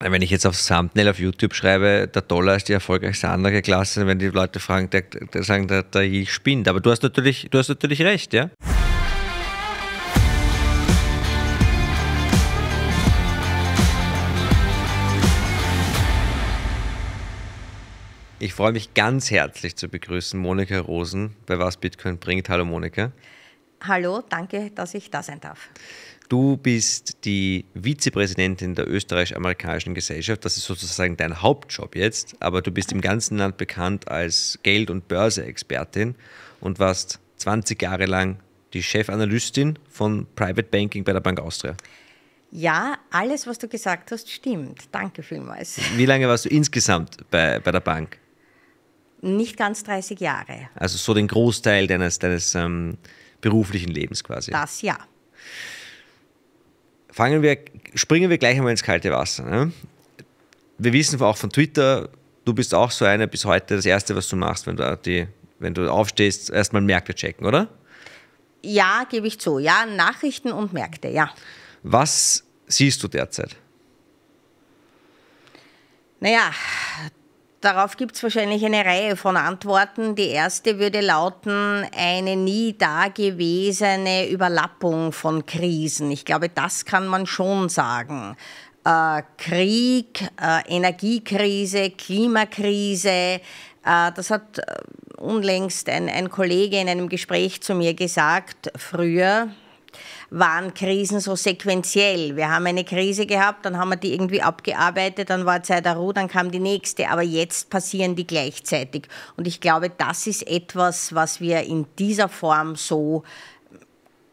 Wenn ich jetzt aufs Thumbnail auf YouTube schreibe, der Dollar ist die erfolgreichste andere Klasse, wenn die Leute fragen, der, der sagen, der, der ich spinnt. Aber du hast natürlich, du hast natürlich recht, ja? Ich freue mich ganz herzlich zu begrüßen Monika Rosen bei Was Bitcoin bringt. Hallo Monika. Hallo, danke, dass ich da sein darf. Du bist die Vizepräsidentin der österreichisch-amerikanischen Gesellschaft. Das ist sozusagen dein Hauptjob jetzt, aber du bist im ganzen Land bekannt als Geld- und Börse-Expertin und warst 20 Jahre lang die Chefanalystin von Private Banking bei der Bank Austria. Ja, alles, was du gesagt hast, stimmt. Danke vielmals. Wie lange warst du insgesamt bei, bei der Bank? Nicht ganz 30 Jahre. Also so den Großteil deines, deines ähm, beruflichen Lebens quasi. Das ja. Fangen wir, springen wir gleich einmal ins kalte Wasser. Ne? Wir wissen auch von Twitter, du bist auch so einer bis heute, das Erste, was du machst, wenn du, die, wenn du aufstehst, erstmal Märkte checken, oder? Ja, gebe ich zu. Ja, Nachrichten und Märkte, ja. Was siehst du derzeit? Naja, Darauf gibt es wahrscheinlich eine Reihe von Antworten. Die erste würde lauten, eine nie dagewesene Überlappung von Krisen. Ich glaube, das kann man schon sagen. Äh, Krieg, äh, Energiekrise, Klimakrise, äh, das hat äh, unlängst ein, ein Kollege in einem Gespräch zu mir gesagt, früher, waren Krisen so sequenziell. Wir haben eine Krise gehabt, dann haben wir die irgendwie abgearbeitet, dann war Zeit der Ruhe, dann kam die nächste. Aber jetzt passieren die gleichzeitig. Und ich glaube, das ist etwas, was wir in dieser Form so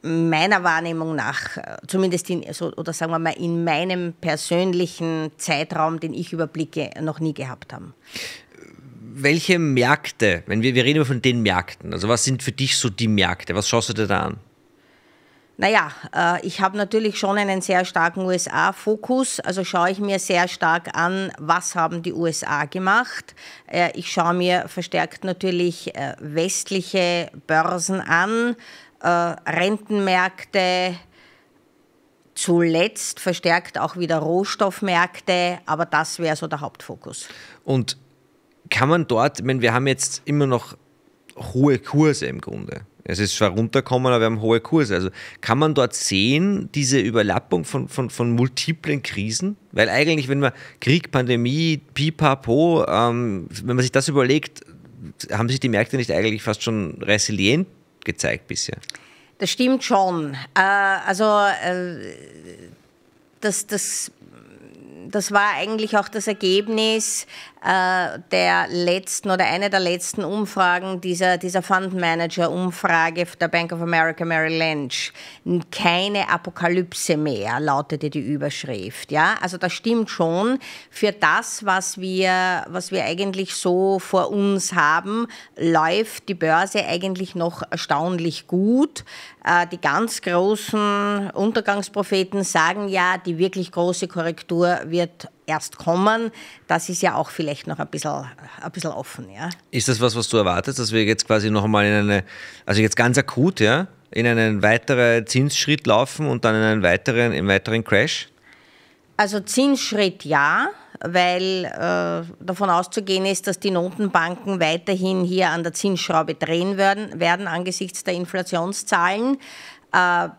meiner Wahrnehmung nach, äh, zumindest in, so, oder sagen wir mal in meinem persönlichen Zeitraum, den ich überblicke, noch nie gehabt haben. Welche Märkte, wenn wir, wir reden immer von den Märkten, also was sind für dich so die Märkte, was schaust du dir da an? Naja, äh, ich habe natürlich schon einen sehr starken USA-Fokus. Also schaue ich mir sehr stark an, was haben die USA gemacht. Äh, ich schaue mir verstärkt natürlich äh, westliche Börsen an, Rentenmärkte, zuletzt verstärkt auch wieder Rohstoffmärkte. Aber das wäre so der Hauptfokus. Und kann man dort, ich meine, wir haben jetzt immer noch hohe Kurse im Grunde. Es ist zwar runtergekommen, aber wir haben hohe Kurse. Also kann man dort sehen, diese Überlappung von, von, von multiplen Krisen? Weil eigentlich, wenn man Krieg, Pandemie, Pipapo, ähm, wenn man sich das überlegt, haben sich die Märkte nicht eigentlich fast schon resilient gezeigt bisher? Das stimmt schon. Äh, also äh, das, das das war eigentlich auch das Ergebnis äh, der letzten oder einer der letzten Umfragen dieser, dieser Fundmanager-Umfrage der Bank of America Mary Lynch. Keine Apokalypse mehr, lautete die Überschrift. Ja? Also das stimmt schon. Für das, was wir, was wir eigentlich so vor uns haben, läuft die Börse eigentlich noch erstaunlich gut. Äh, die ganz großen Untergangspropheten sagen ja, die wirklich große Korrektur wird erst kommen. Das ist ja auch vielleicht noch ein bisschen, ein bisschen offen. Ja. Ist das was, was du erwartest, dass wir jetzt quasi noch einmal in eine, also jetzt ganz akut, ja, in einen weiteren Zinsschritt laufen und dann in einen weiteren, in einen weiteren Crash? Also Zinsschritt ja, weil äh, davon auszugehen ist, dass die Notenbanken weiterhin hier an der Zinsschraube drehen werden, werden angesichts der Inflationszahlen. Äh,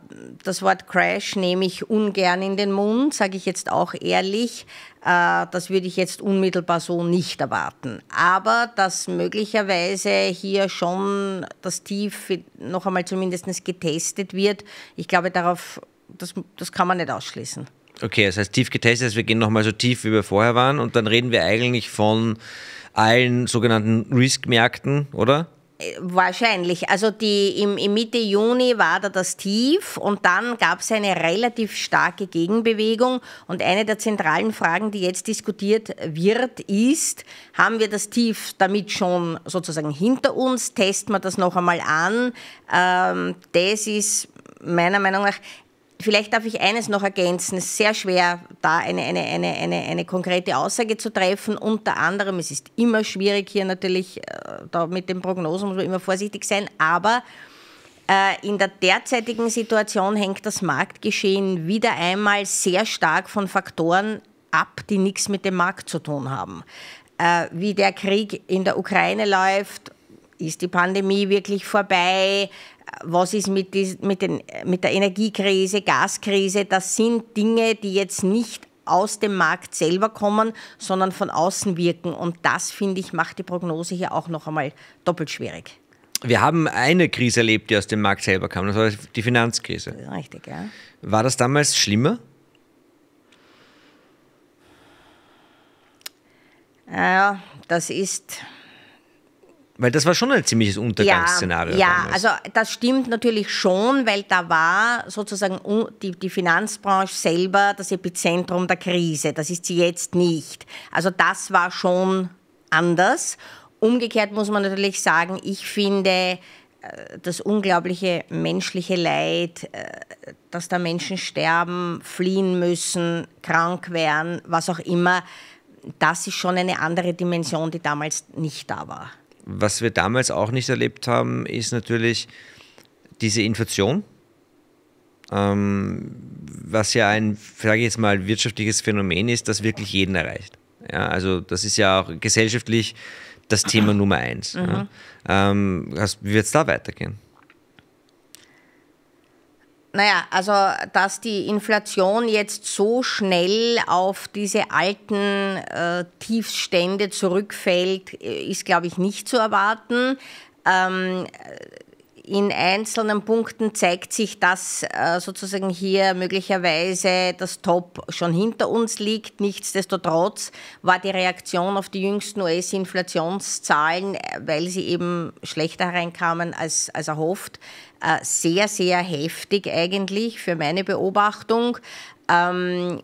das Wort Crash nehme ich ungern in den Mund, sage ich jetzt auch ehrlich. Äh, das würde ich jetzt unmittelbar so nicht erwarten. Aber dass möglicherweise hier schon das Tief noch einmal zumindest getestet wird, ich glaube, darauf, das, das kann man nicht ausschließen. Okay, das heißt tief getestet, heißt, wir gehen nochmal so tief, wie wir vorher waren und dann reden wir eigentlich von allen sogenannten Risk-Märkten, oder? Äh, wahrscheinlich. Also die, im, im, Mitte Juni war da das Tief und dann gab es eine relativ starke Gegenbewegung. Und eine der zentralen Fragen, die jetzt diskutiert wird, ist, haben wir das Tief damit schon sozusagen hinter uns? Testen wir das noch einmal an? Ähm, das ist meiner Meinung nach Vielleicht darf ich eines noch ergänzen. Es ist sehr schwer, da eine, eine, eine, eine, eine konkrete Aussage zu treffen. Unter anderem, es ist immer schwierig hier natürlich, äh, da mit den Prognosen muss man immer vorsichtig sein, aber äh, in der derzeitigen Situation hängt das Marktgeschehen wieder einmal sehr stark von Faktoren ab, die nichts mit dem Markt zu tun haben. Äh, wie der Krieg in der Ukraine läuft, ist die Pandemie wirklich vorbei? Was ist mit, die, mit, den, mit der Energiekrise, Gaskrise? Das sind Dinge, die jetzt nicht aus dem Markt selber kommen, sondern von außen wirken. Und das, finde ich, macht die Prognose hier auch noch einmal doppelt schwierig. Wir haben eine Krise erlebt, die aus dem Markt selber kam. Das war die Finanzkrise. Richtig, ja. War das damals schlimmer? Ja, das ist weil das war schon ein ziemliches Untergangsszenario. Ja, ja also das stimmt natürlich schon, weil da war sozusagen die, die Finanzbranche selber das Epizentrum der Krise. Das ist sie jetzt nicht. Also das war schon anders. Umgekehrt muss man natürlich sagen, ich finde äh, das unglaubliche menschliche Leid, äh, dass da Menschen sterben, fliehen müssen, krank werden, was auch immer, das ist schon eine andere Dimension, die damals nicht da war was wir damals auch nicht erlebt haben, ist natürlich diese Inflation, ähm, was ja ein, sage ich jetzt mal, wirtschaftliches Phänomen ist, das wirklich jeden erreicht. Ja, also das ist ja auch gesellschaftlich das Thema Nummer eins. Mhm. Ja. Ähm, also, wie wird es da weitergehen? Naja, also dass die Inflation jetzt so schnell auf diese alten äh, Tiefstände zurückfällt, äh, ist, glaube ich, nicht zu erwarten. Ähm, äh, in einzelnen Punkten zeigt sich, dass äh, sozusagen hier möglicherweise das Top schon hinter uns liegt. Nichtsdestotrotz war die Reaktion auf die jüngsten US-Inflationszahlen, weil sie eben schlechter hereinkamen als, als erhofft, äh, sehr, sehr heftig eigentlich für meine Beobachtung. Ähm,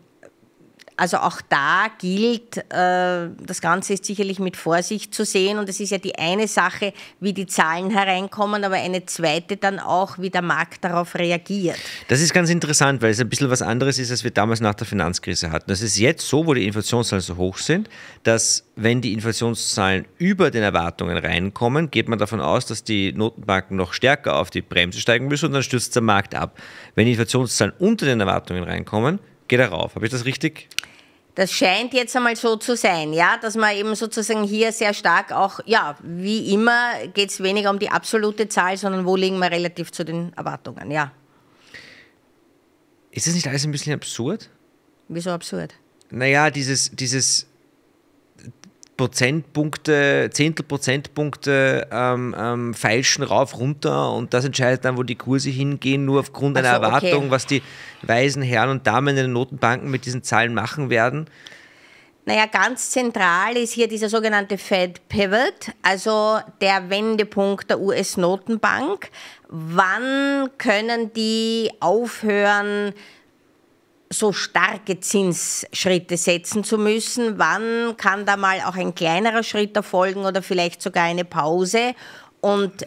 also auch da gilt, äh, das Ganze ist sicherlich mit Vorsicht zu sehen und es ist ja die eine Sache, wie die Zahlen hereinkommen, aber eine zweite dann auch, wie der Markt darauf reagiert. Das ist ganz interessant, weil es ein bisschen was anderes ist, als wir damals nach der Finanzkrise hatten. Das ist jetzt so, wo die Inflationszahlen so hoch sind, dass wenn die Inflationszahlen über den Erwartungen reinkommen, geht man davon aus, dass die Notenbanken noch stärker auf die Bremse steigen müssen und dann stürzt der Markt ab. Wenn die Inflationszahlen unter den Erwartungen reinkommen, geht er rauf. Habe ich das richtig das scheint jetzt einmal so zu sein, ja, dass man eben sozusagen hier sehr stark auch, ja, wie immer geht es weniger um die absolute Zahl, sondern wo liegen wir relativ zu den Erwartungen, ja. Ist das nicht alles ein bisschen absurd? Wieso absurd? Naja, dieses, dieses Prozentpunkte, Zehntelprozentpunkte ähm, ähm, feilschen rauf, runter und das entscheidet dann, wo die Kurse hingehen, nur aufgrund also, einer Erwartung, okay. was die weisen Herren und Damen in den Notenbanken mit diesen Zahlen machen werden. Naja, ganz zentral ist hier dieser sogenannte Fed Pivot, also der Wendepunkt der US-Notenbank. Wann können die aufhören, so starke Zinsschritte setzen zu müssen? Wann kann da mal auch ein kleinerer Schritt erfolgen oder vielleicht sogar eine Pause? Und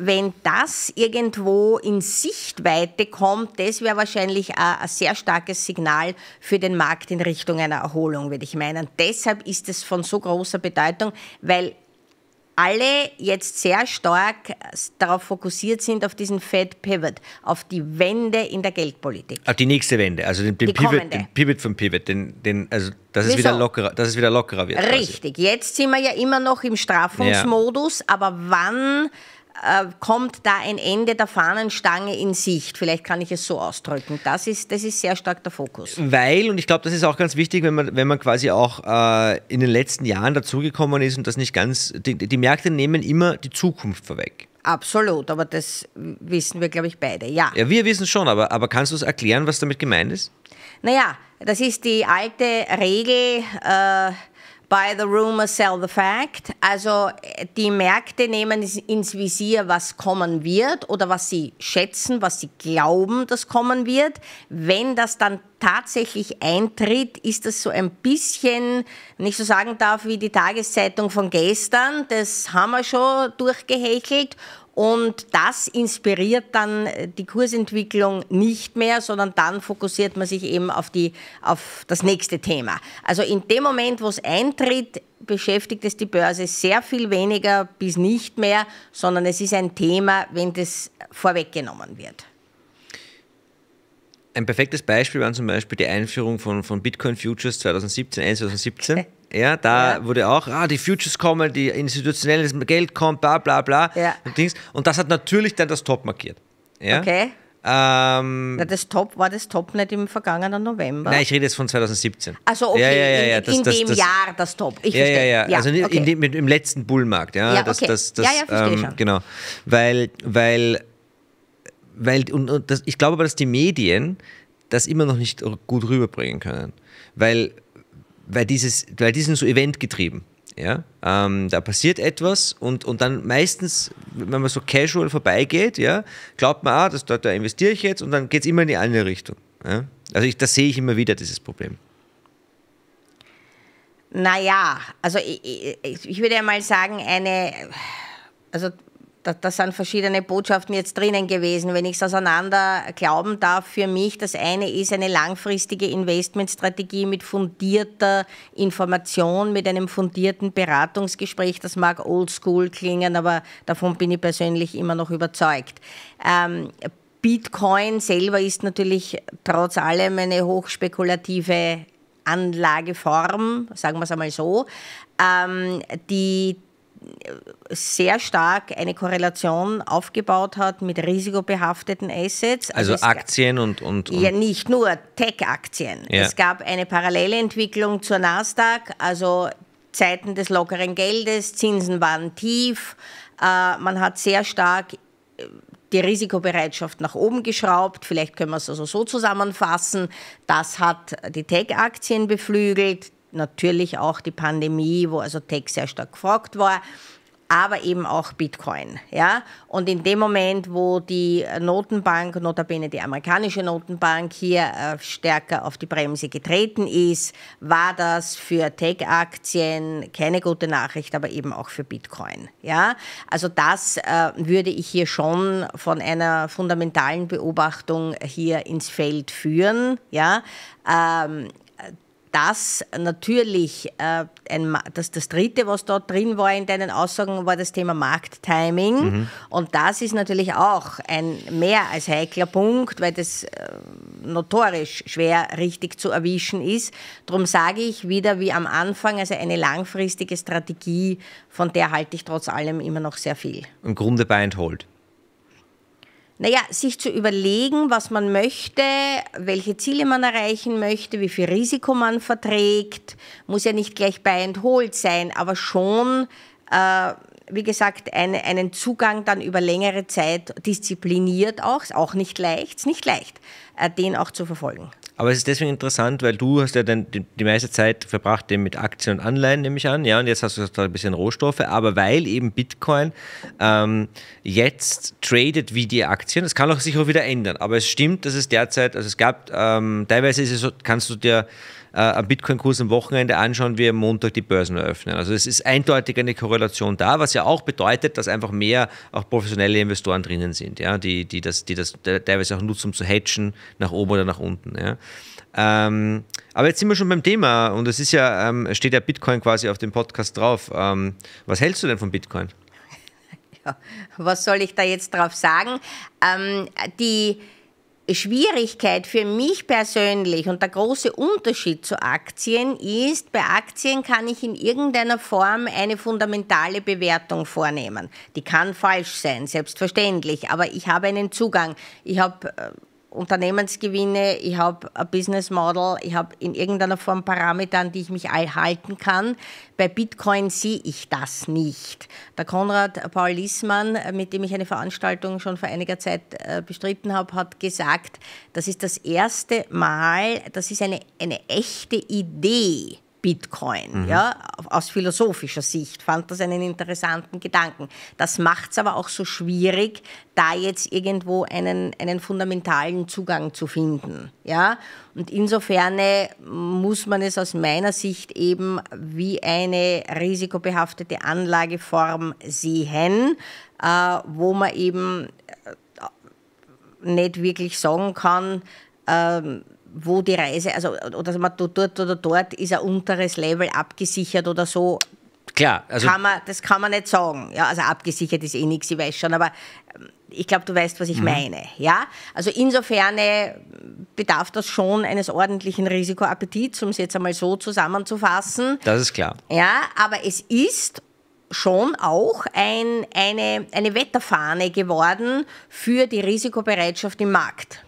wenn das irgendwo in Sichtweite kommt, das wäre wahrscheinlich ein, sehr starkes Signal für den Markt in Richtung einer Erholung, würde ich meinen. Deshalb ist es von so großer Bedeutung, weil alle jetzt sehr stark darauf fokussiert sind, auf diesen Fed Pivot, auf die Wende in der Geldpolitik. Auf die nächste Wende, also den, den Pivot, den Pivot vom Pivot, den, den, also dass es, wieder lockerer, dass es wieder lockerer wird. Richtig, quasi. jetzt sind wir ja immer noch im Strafungsmodus, ja. aber wann äh, kommt da ein Ende der Fahnenstange in Sicht. Vielleicht kann ich es so ausdrücken. Das ist, das ist sehr stark der Fokus. Weil, und ich glaube, das ist auch ganz wichtig, wenn man, wenn man quasi auch äh, in den letzten Jahren dazugekommen ist und das nicht ganz, die, die Märkte nehmen immer die Zukunft vorweg. Absolut, aber das wissen wir, glaube ich, beide, ja. Ja, wir wissen es schon, aber, aber kannst du es erklären, was damit gemeint ist? Naja, das ist die alte Regel, äh, Buy the rumor, sell the fact. Also die Märkte nehmen ins Visier, was kommen wird oder was sie schätzen, was sie glauben, das kommen wird. Wenn das dann tatsächlich eintritt, ist das so ein bisschen, wenn ich so sagen darf, wie die Tageszeitung von gestern. Das haben wir schon durchgehechelt und das inspiriert dann äh, die Kursentwicklung nicht mehr, sondern dann fokussiert man sich eben auf, die, auf das nächste Thema. Also in dem Moment, wo es eintritt, beschäftigt es die Börse sehr viel weniger bis nicht mehr, sondern es ist ein Thema, wenn das vorweggenommen wird. Ein perfektes Beispiel war zum Beispiel die Einführung von, von Bitcoin Futures 2017, 1 2017. Ja, da ja. wurde auch, ah, die Futures kommen, die institutionelles Geld kommt, bla bla bla. Ja. Und, Dings. und das hat natürlich dann das Top markiert. Ja? Okay. Ähm, Na, das Top, war das Top nicht im vergangenen November? Nein, ich rede jetzt von 2017. Also okay, ja, ja, ja, in, das, in das, dem das, Jahr das Top. Ich ja, verstehe. Ja, ja, also okay. in dem, im letzten Bullmarkt. Ja, ja, das, okay. das, das, ja, ja, verstehe ähm, schon. Genau, weil, weil, weil und, und ich glaube aber, dass die Medien das immer noch nicht gut rüberbringen können. Weil weil, dieses, weil die sind so eventgetrieben. Ja? Ähm, da passiert etwas und, und dann meistens, wenn man so casual vorbeigeht, ja, glaubt man, ah, das, da, da investiere ich jetzt und dann geht es immer in die andere Richtung. Ja? Also ich, das sehe ich immer wieder, dieses Problem. Naja, also ich, ich, ich würde ja mal sagen, eine, also da, da sind verschiedene Botschaften jetzt drinnen gewesen, wenn ich es auseinander glauben darf. Für mich, das eine ist eine langfristige Investmentstrategie mit fundierter Information, mit einem fundierten Beratungsgespräch. Das mag oldschool klingen, aber davon bin ich persönlich immer noch überzeugt. Ähm, Bitcoin selber ist natürlich trotz allem eine hochspekulative Anlageform, sagen wir es einmal so. Ähm, die sehr stark eine Korrelation aufgebaut hat mit risikobehafteten Assets. Also, also Aktien gab, und, und, und, Ja, nicht nur Tech-Aktien. Ja. Es gab eine parallele Entwicklung zur Nasdaq, also Zeiten des lockeren Geldes, Zinsen waren tief, äh, man hat sehr stark äh, die Risikobereitschaft nach oben geschraubt. Vielleicht können wir es also so zusammenfassen. Das hat die Tech-Aktien beflügelt, natürlich auch die Pandemie, wo also Tech sehr stark gefragt war aber eben auch Bitcoin. Ja? Und in dem Moment, wo die Notenbank, notabene die amerikanische Notenbank, hier äh, stärker auf die Bremse getreten ist, war das für Tech-Aktien keine gute Nachricht, aber eben auch für Bitcoin. Ja? Also das äh, würde ich hier schon von einer fundamentalen Beobachtung hier ins Feld führen. Ja? Ähm, dass natürlich äh, ein, das, das Dritte, was da drin war in deinen Aussagen, war das Thema Markttiming. Mhm. Und das ist natürlich auch ein mehr als heikler Punkt, weil das äh, notorisch schwer richtig zu erwischen ist. Darum sage ich wieder wie am Anfang, also eine langfristige Strategie, von der halte ich trotz allem immer noch sehr viel. Im Grunde beinhold. Naja, sich zu überlegen, was man möchte, welche Ziele man erreichen möchte, wie viel Risiko man verträgt, muss ja nicht gleich bei and hold sein, aber schon, äh, wie gesagt, ein, einen Zugang dann über längere Zeit diszipliniert auch, auch nicht leicht, ist nicht leicht, äh, den auch zu verfolgen. Aber es ist deswegen interessant, weil du hast ja dann die, die meiste Zeit verbracht eben mit Aktien und Anleihen, nehme ich an. Ja, und jetzt hast du da ein bisschen Rohstoffe. Aber weil eben Bitcoin ähm, jetzt tradet wie die Aktien, das kann auch sich auch wieder ändern. Aber es stimmt, dass es derzeit, also es gab, ähm, teilweise ist es so, kannst du dir am äh, Bitcoin-Kurs am Wochenende anschauen, wie am Montag die Börsen eröffnen. Also es ist eindeutig eine Korrelation da, was ja auch bedeutet, dass einfach mehr auch professionelle Investoren drinnen sind, ja, die, die, das, die das teilweise auch nutzen, um zu hedgen, nach oben oder nach unten. Ja. Ähm, aber jetzt sind wir schon beim Thema und es ist ja, ähm, steht ja Bitcoin quasi auf dem Podcast drauf. Ähm, was hältst du denn von Bitcoin? Ja, was soll ich da jetzt drauf sagen? Ähm, die Schwierigkeit für mich persönlich und der große Unterschied zu Aktien ist, bei Aktien kann ich in irgendeiner Form eine fundamentale Bewertung vornehmen. Die kann falsch sein, selbstverständlich, aber ich habe einen Zugang. Ich habe äh, Unternehmensgewinne, ich habe ein Business Model, ich habe in irgendeiner Form Parameter, an die ich mich halten kann. Bei Bitcoin sehe ich das nicht. Der Konrad Paul Lissmann, äh, mit dem ich eine Veranstaltung schon vor einiger Zeit äh, bestritten habe, hat gesagt, das ist das erste Mal, das ist eine, eine echte Idee Bitcoin. Mhm. Ja, aus philosophischer Sicht fand das einen interessanten Gedanken. Das macht es aber auch so schwierig, da jetzt irgendwo einen, einen fundamentalen Zugang zu finden. Ja? Und insofern äh, muss man es aus meiner Sicht eben wie eine risikobehaftete Anlageform sehen, äh, wo man eben äh, nicht wirklich sagen kann, äh, wo die Reise, also oder man, dort oder dort ist ein unteres Level abgesichert oder so. Klar, also kann man, das kann man nicht sagen. Ja, also abgesichert ist eh nichts, ich weiß schon, aber ähm, ich glaube, du weißt, was ich mhm. meine. Ja? Also insofern äh, bedarf das schon eines ordentlichen Risikoappetits, um es jetzt einmal so zusammenzufassen. Das ist klar. Ja, aber es ist schon auch ein, eine, eine Wetterfahne geworden für die Risikobereitschaft im Markt.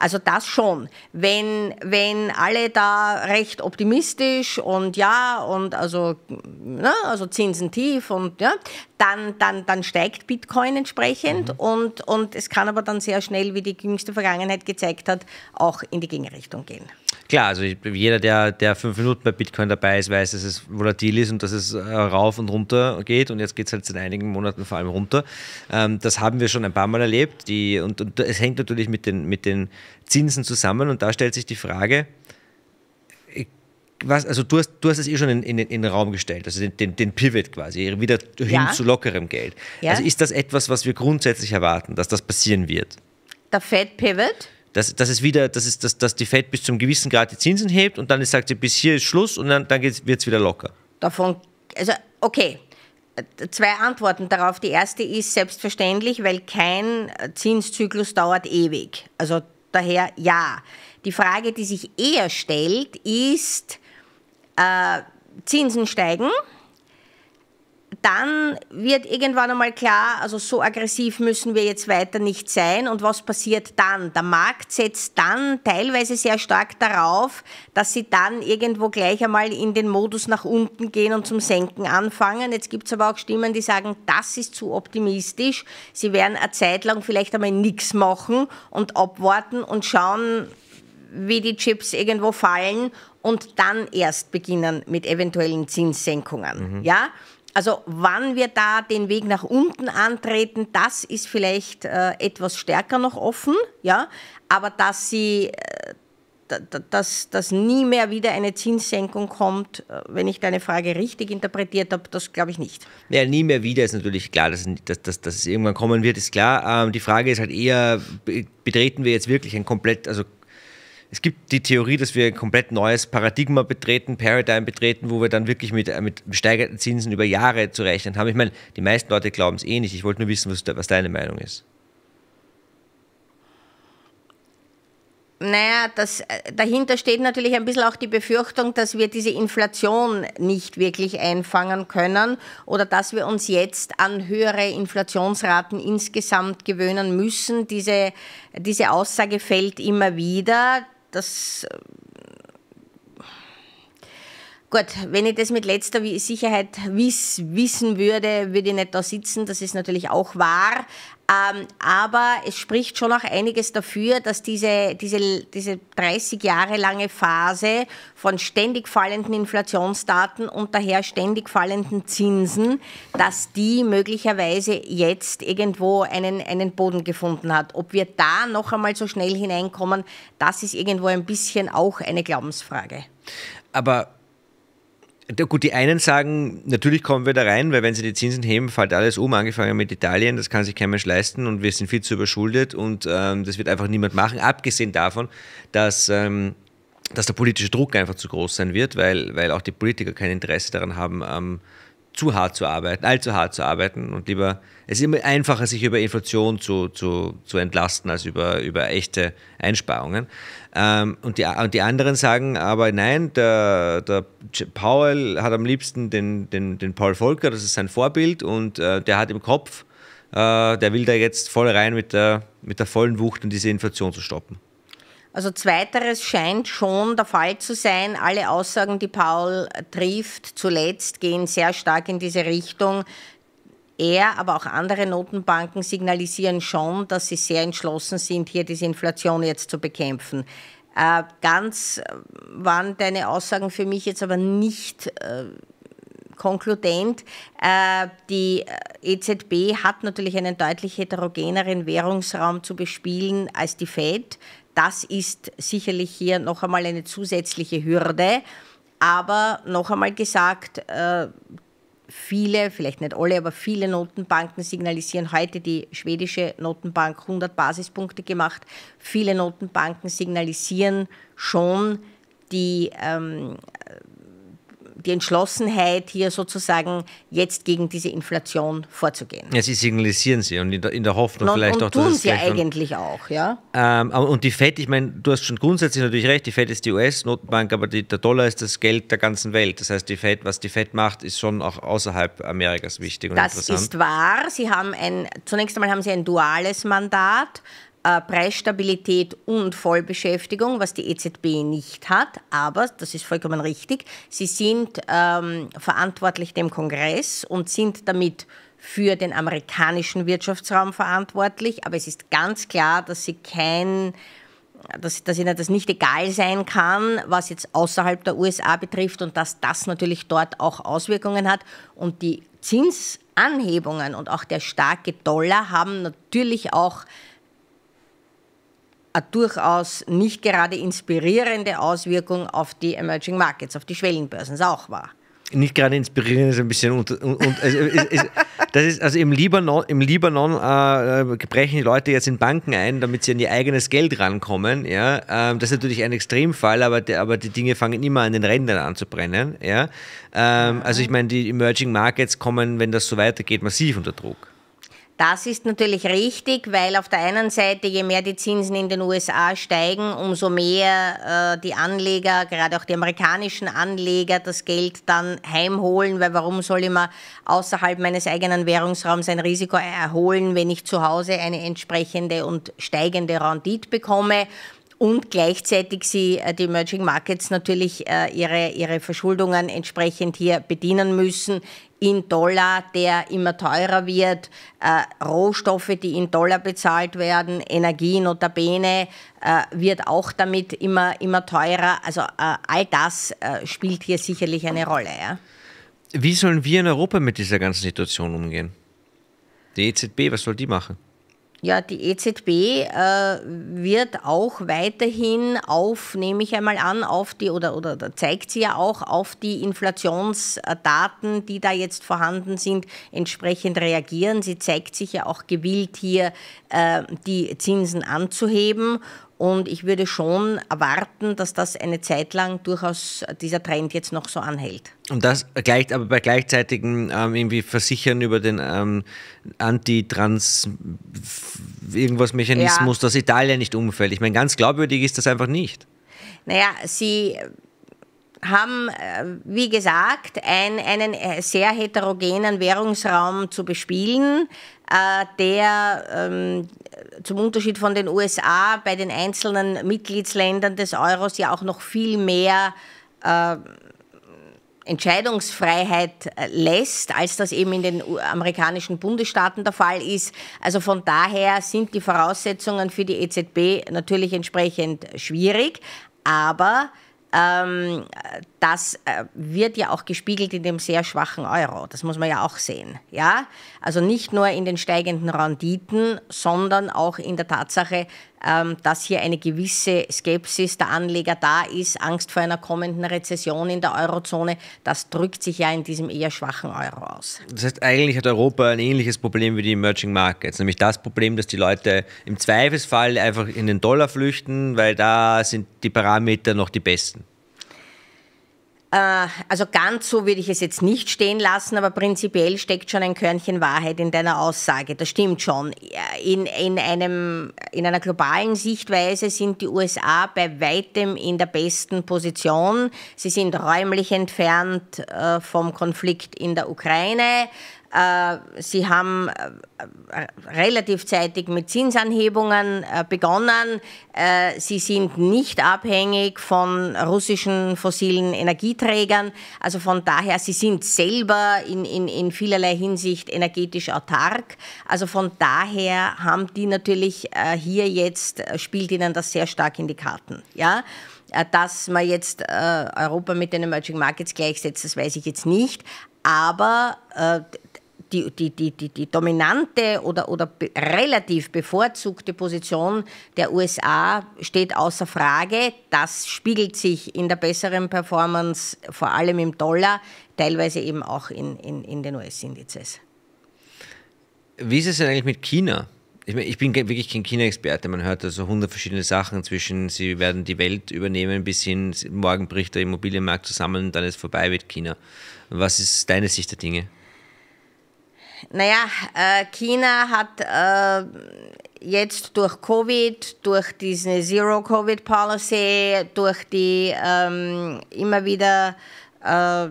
Also das schon. Wenn, wenn alle da recht optimistisch und ja, und also, ne, also Zinsen tief und ja, dann, dann, dann steigt Bitcoin entsprechend mhm. und, und es kann aber dann sehr schnell, wie die jüngste Vergangenheit gezeigt hat, auch in die Gegenrichtung gehen. Klar, also jeder, der, der fünf Minuten bei Bitcoin dabei ist, weiß, dass es volatil ist und dass es äh, rauf und runter geht. Und jetzt geht es halt seit einigen Monaten vor allem runter. Ähm, das haben wir schon ein paar Mal erlebt. Die, und, und es hängt natürlich mit den, mit den Zinsen zusammen. Und da stellt sich die Frage, was, also du hast, du hast es eh schon in, in, in den Raum gestellt, also den, den, den Pivot quasi, wieder hin ja. zu lockerem Geld. Ja. Also ist das etwas, was wir grundsätzlich erwarten, dass das passieren wird? Der Fed Pivot? dass, dass es wieder, dass, es, dass, dass die Fed bis zum gewissen Grad die Zinsen hebt und dann sagt sie, bis hier ist Schluss und dann, dann wird es wieder locker? Davon, also okay, zwei Antworten darauf. Die erste ist selbstverständlich, weil kein Zinszyklus dauert ewig. Also daher ja. Die Frage, die sich eher stellt, ist, äh, Zinsen steigen, dann wird irgendwann einmal klar, also so aggressiv müssen wir jetzt weiter nicht sein. Und was passiert dann? Der Markt setzt dann teilweise sehr stark darauf, dass sie dann irgendwo gleich einmal in den Modus nach unten gehen und zum Senken anfangen. Jetzt gibt es aber auch Stimmen, die sagen, das ist zu optimistisch. Sie werden eine Zeit lang vielleicht einmal nichts machen und abwarten und schauen, wie die Chips irgendwo fallen und dann erst beginnen mit eventuellen Zinssenkungen. Mhm. Ja? Also wann wir da den Weg nach unten antreten, das ist vielleicht äh, etwas stärker noch offen, ja. Aber dass sie, äh, dass, dass nie mehr wieder eine Zinssenkung kommt, äh, wenn ich deine Frage richtig interpretiert habe, das glaube ich nicht. Ja, nie mehr wieder ist natürlich klar, dass, dass, dass, dass es irgendwann kommen wird, ist klar. Ähm, die Frage ist halt eher, betreten wir jetzt wirklich ein komplett, also es gibt die Theorie, dass wir ein komplett neues Paradigma betreten, Paradigm betreten, wo wir dann wirklich mit, äh, mit gesteigerten Zinsen über Jahre zu rechnen haben. Ich meine, die meisten Leute glauben es eh nicht. Ich wollte nur wissen, was, was deine Meinung ist. Naja, das, äh, dahinter steht natürlich ein bisschen auch die Befürchtung, dass wir diese Inflation nicht wirklich einfangen können oder dass wir uns jetzt an höhere Inflationsraten insgesamt gewöhnen müssen. Diese, diese Aussage fällt immer wieder das. Äh, gut, wenn ich das mit letzter Sicherheit wiss, wissen würde, würde ich nicht da sitzen, das ist natürlich auch wahr. Ähm, aber es spricht schon auch einiges dafür, dass diese, diese, diese 30 Jahre lange Phase von ständig fallenden Inflationsdaten und daher ständig fallenden Zinsen, dass die möglicherweise jetzt irgendwo einen, einen Boden gefunden hat. Ob wir da noch einmal so schnell hineinkommen, das ist irgendwo ein bisschen auch eine Glaubensfrage. Aber Gut, die einen sagen, natürlich kommen wir da rein, weil wenn sie die Zinsen heben, fällt alles um, angefangen mit Italien, das kann sich kein Mensch leisten und wir sind viel zu überschuldet und ähm, das wird einfach niemand machen, abgesehen davon, dass, ähm, dass der politische Druck einfach zu groß sein wird, weil, weil auch die Politiker kein Interesse daran haben, ähm, zu hart zu arbeiten, allzu hart zu arbeiten und lieber, es ist immer einfacher, sich über Inflation zu, zu, zu entlasten, als über, über echte Einsparungen. Ähm, und, die, und die anderen sagen aber, nein, der, der Powell hat am liebsten den, den, den Paul Volcker, das ist sein Vorbild und äh, der hat im Kopf, äh, der will da jetzt voll rein mit der, mit der vollen Wucht, um diese Inflation zu stoppen. Also zweiteres scheint schon der Fall zu sein. Alle Aussagen, die Paul trifft, zuletzt gehen sehr stark in diese Richtung. Er, aber auch andere Notenbanken signalisieren schon, dass sie sehr entschlossen sind, hier diese Inflation jetzt zu bekämpfen. Äh, ganz äh, waren deine Aussagen für mich jetzt aber nicht äh, konkludent. Äh, die äh, EZB hat natürlich einen deutlich heterogeneren Währungsraum zu bespielen als die Fed das ist sicherlich hier noch einmal eine zusätzliche Hürde. Aber noch einmal gesagt, äh, viele, vielleicht nicht alle, aber viele Notenbanken signalisieren heute die schwedische Notenbank 100 Basispunkte gemacht. Viele Notenbanken signalisieren schon die ähm, die Entschlossenheit, hier sozusagen jetzt gegen diese Inflation vorzugehen. Ja, Sie signalisieren sie und in der, in der Hoffnung und, vielleicht und auch, dass tun es sie eigentlich auch, ja. Ähm, und die FED, ich meine, du hast schon grundsätzlich natürlich recht, die FED ist die US-Notenbank, aber die, der Dollar ist das Geld der ganzen Welt. Das heißt, die FED, was die FED macht, ist schon auch außerhalb Amerikas wichtig und das interessant. Das ist wahr. Sie haben ein, zunächst einmal haben sie ein duales Mandat. Äh, Preisstabilität und Vollbeschäftigung, was die EZB nicht hat. Aber, das ist vollkommen richtig, sie sind ähm, verantwortlich dem Kongress und sind damit für den amerikanischen Wirtschaftsraum verantwortlich. Aber es ist ganz klar, dass sie kein dass, dass ihnen das nicht egal sein kann, was jetzt außerhalb der USA betrifft und dass das natürlich dort auch Auswirkungen hat. Und die Zinsanhebungen und auch der starke Dollar haben natürlich auch eine durchaus nicht gerade inspirierende Auswirkung auf die Emerging Markets, auf die Schwellenbörsen es auch war. Nicht gerade inspirierend ist ein bisschen unter, und, also, ist, das ist also im Libanon, im Libanon äh, äh, brechen die Leute jetzt in Banken ein, damit sie an ihr eigenes Geld rankommen. Ja? Ähm, das ist natürlich ein Extremfall, aber, de, aber die Dinge fangen immer an den Rändern an zu brennen. Ja? Ähm, also ich meine, die Emerging Markets kommen, wenn das so weitergeht, massiv unter Druck. Das ist natürlich richtig, weil auf der einen Seite, je mehr die Zinsen in den USA steigen, umso mehr äh, die Anleger, gerade auch die amerikanischen Anleger, das Geld dann heimholen, weil warum soll ich mir außerhalb meines eigenen Währungsraums ein Risiko erholen, wenn ich zu Hause eine entsprechende und steigende Rendite bekomme? und gleichzeitig sie äh, die Emerging Markets natürlich äh, ihre, ihre Verschuldungen entsprechend hier bedienen müssen in Dollar, der immer teurer wird, äh, Rohstoffe, die in Dollar bezahlt werden, Energie notabene äh, wird auch damit immer, immer teurer. Also äh, all das äh, spielt hier sicherlich eine Rolle. Ja? Wie sollen wir in Europa mit dieser ganzen Situation umgehen? Die EZB, was soll die machen? Ja, die EZB äh, wird auch weiterhin auf, nehme ich einmal an, auf die oder, oder zeigt sie ja auch auf die Inflationsdaten, die da jetzt vorhanden sind, entsprechend reagieren. Sie zeigt sich ja auch gewillt, hier äh, die Zinsen anzuheben. Und ich würde schon erwarten, dass das eine Zeit lang durchaus dieser Trend jetzt noch so anhält. Und das gleicht aber bei gleichzeitigen ähm, irgendwie Versichern über den ähm, Anti-Trans irgendwas Mechanismus, ja. dass Italien nicht umfällt. Ich meine, ganz glaubwürdig ist das einfach nicht. Naja, sie haben, äh, wie gesagt, ein, einen äh, sehr heterogenen Währungsraum zu bespielen, äh, der ähm, zum Unterschied von den USA bei den einzelnen Mitgliedsländern des Euros ja auch noch viel mehr Entscheidungsfreiheit lässt, als das eben in den amerikanischen Bundesstaaten der Fall ist. Also von daher sind die Voraussetzungen für die EZB natürlich entsprechend schwierig, aber um, das äh, wird ja auch gespiegelt in dem sehr schwachen Euro. Das muss man ja auch sehen. Ja? Also nicht nur in den steigenden Renditen, sondern auch in der Tatsache, ähm, dass hier eine gewisse Skepsis der Anleger da ist, Angst vor einer kommenden Rezession in der Eurozone. Das drückt sich ja in diesem eher schwachen Euro aus. Das heißt, eigentlich hat Europa ein ähnliches Problem wie die Emerging Markets, nämlich das Problem, dass die Leute im Zweifelsfall einfach in den Dollar flüchten, weil da sind die Parameter noch die besten. Äh, also ganz so würde ich es jetzt nicht stehen lassen, aber prinzipiell steckt schon ein Körnchen Wahrheit in deiner Aussage. Das stimmt schon. In, in, einem, in einer globalen Sichtweise sind die USA bei weitem in der besten Position. Sie sind räumlich entfernt äh, vom Konflikt in der Ukraine. Äh, sie haben äh, äh, relativ zeitig mit Zinsanhebungen begonnen. Sie sind nicht abhängig von russischen fossilen Energieträgern. Also von daher, sie sind selber in, in, in vielerlei Hinsicht energetisch autark. Also von daher haben die natürlich hier jetzt, spielt ihnen das sehr stark in die Karten. Ja? Dass man jetzt Europa mit den Emerging Markets gleichsetzt, das weiß ich jetzt nicht. Aber äh, die, die, die, die, die dominante oder, oder relativ bevorzugte Position der USA steht außer Frage. Das spiegelt sich in der besseren Performance, vor allem im Dollar, teilweise eben auch in, in, in den US-Indizes. Wie ist es denn eigentlich mit China? Ich, meine, ich bin wirklich kein China-Experte. Man hört also hundert verschiedene Sachen zwischen, sie werden die Welt übernehmen, bis hin, morgen bricht der Immobilienmarkt zusammen und dann ist vorbei mit China. Was ist deine Sicht der Dinge? Naja, äh, China hat äh, jetzt durch Covid, durch diese Zero-Covid-Policy, durch die ähm, immer wieder äh,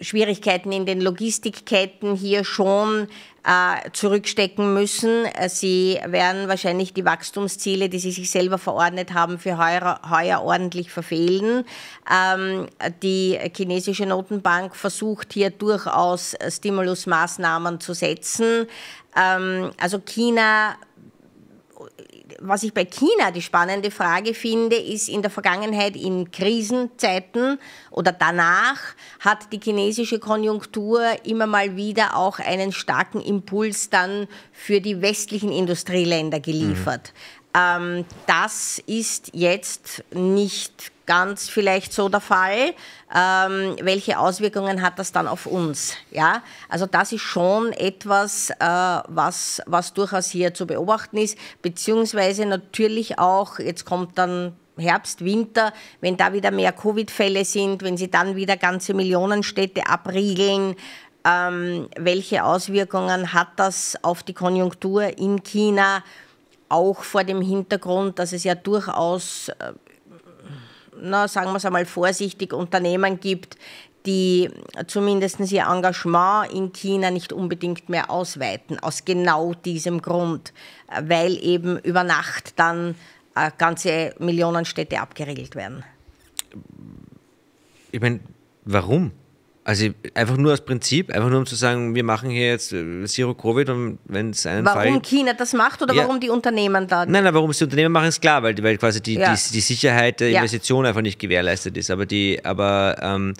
Schwierigkeiten in den Logistikketten hier schon äh, zurückstecken müssen. Äh, sie werden wahrscheinlich die Wachstumsziele, die sie sich selber verordnet haben, für heuer, heuer ordentlich verfehlen. Ähm, die chinesische Notenbank versucht hier durchaus äh, Stimulusmaßnahmen zu setzen. Ähm, also China was ich bei China die spannende Frage finde, ist in der Vergangenheit in Krisenzeiten oder danach hat die chinesische Konjunktur immer mal wieder auch einen starken Impuls dann für die westlichen Industrieländer geliefert. Mhm. Ähm, das ist jetzt nicht ganz vielleicht so der Fall. Ähm, welche Auswirkungen hat das dann auf uns? Ja, also das ist schon etwas, äh, was, was durchaus hier zu beobachten ist, beziehungsweise natürlich auch, jetzt kommt dann Herbst, Winter, wenn da wieder mehr Covid-Fälle sind, wenn sie dann wieder ganze Millionenstädte abriegeln, ähm, welche Auswirkungen hat das auf die Konjunktur in China? Auch vor dem Hintergrund, dass es ja durchaus äh, na, sagen wir es einmal vorsichtig, Unternehmen gibt, die zumindest ihr Engagement in China nicht unbedingt mehr ausweiten, aus genau diesem Grund, äh, weil eben über Nacht dann äh, ganze Millionenstädte abgeriegelt werden. Ich meine, warum? Also einfach nur aus Prinzip, einfach nur um zu sagen, wir machen hier jetzt äh, Zero Covid und wenn es einen warum Fall... Warum China das macht oder ja. warum die Unternehmen da... Nein, nein, warum es die Unternehmen machen, ist klar, weil, weil quasi die, ja. die, die, Sicherheit der ja. einfach nicht gewährleistet ist. Aber die, aber... Ähm,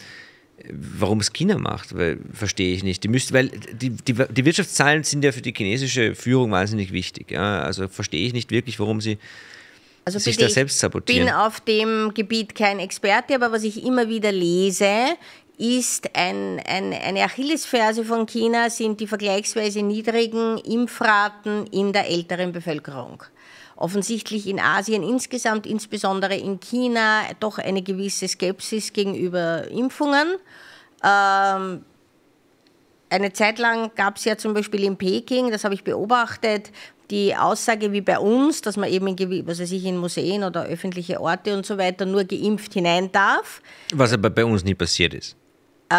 warum es China macht, weil, verstehe ich nicht. Die müsst, weil die, die, die, Wirtschaftszahlen sind ja für die chinesische Führung wahnsinnig wichtig. Ja? Also verstehe ich nicht wirklich, warum sie also sich da selbst sabotieren. Ich bin auf dem Gebiet kein Experte, aber was ich immer wieder lese, ist ein, ein, eine Achillesferse von China, sind die vergleichsweise niedrigen Impfraten in der älteren Bevölkerung. Offensichtlich in Asien insgesamt, insbesondere in China, doch eine gewisse Skepsis gegenüber Impfungen. Ähm, eine Zeit lang gab es ja zum Beispiel in Peking, das habe ich beobachtet, die Aussage wie bei uns, dass man eben in, was weiß ich, in Museen oder öffentliche Orte und so weiter nur geimpft hinein darf. Was aber bei uns nie passiert ist. Äh,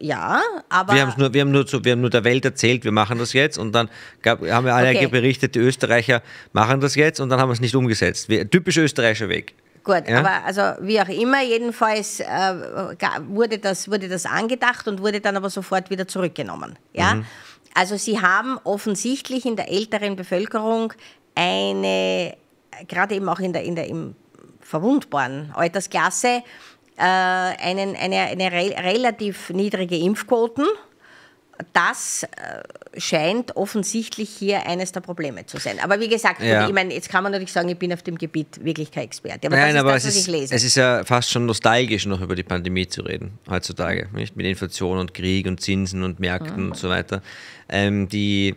ja, aber. Wir, nur, wir, haben nur zu, wir haben nur der Welt erzählt, wir machen das jetzt und dann gab, haben wir alle okay. berichtet, die Österreicher machen das jetzt und dann haben wir es nicht umgesetzt. Wir, typisch österreichischer Weg. Gut, ja? aber also wie auch immer, jedenfalls äh, wurde, das, wurde das angedacht und wurde dann aber sofort wieder zurückgenommen. Ja. Mhm. Also Sie haben offensichtlich in der älteren Bevölkerung eine, gerade eben auch in der, in der im verwundbaren Altersklasse, äh, einen, eine, eine re relativ niedrige Impfquoten das äh, scheint offensichtlich hier eines der Probleme zu sein. Aber wie gesagt, ja. ich meine, jetzt kann man natürlich sagen, ich bin auf dem Gebiet wirklich kein Experte. Aber Nein, das ist aber das, was ist, ich lese. Es ist ja fast schon nostalgisch, noch über die Pandemie zu reden, heutzutage, nicht? mit Inflation und Krieg und Zinsen und Märkten mhm. und so weiter. Ähm, die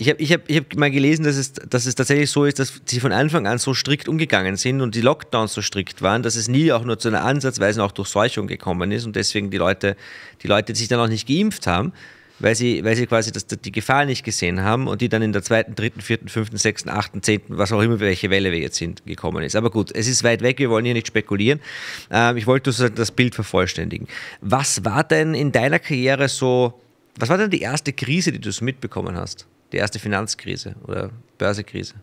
ich habe ich hab, ich hab mal gelesen, dass es, dass es tatsächlich so ist, dass sie von Anfang an so strikt umgegangen sind und die Lockdowns so strikt waren, dass es nie auch nur zu einer ansatzweise auch Durchseuchung gekommen ist und deswegen die Leute, die Leute sich dann auch nicht geimpft haben, weil sie, weil sie quasi das, die Gefahr nicht gesehen haben und die dann in der zweiten, dritten, vierten, fünften, sechsten, achten, zehnten, was auch immer, welche Welle wir jetzt sind, gekommen ist. Aber gut, es ist weit weg, wir wollen hier nicht spekulieren. Ähm, ich wollte sozusagen das Bild vervollständigen. Was war denn in deiner Karriere so, was war denn die erste Krise, die du so mitbekommen hast? die erste Finanzkrise oder Börsekrise?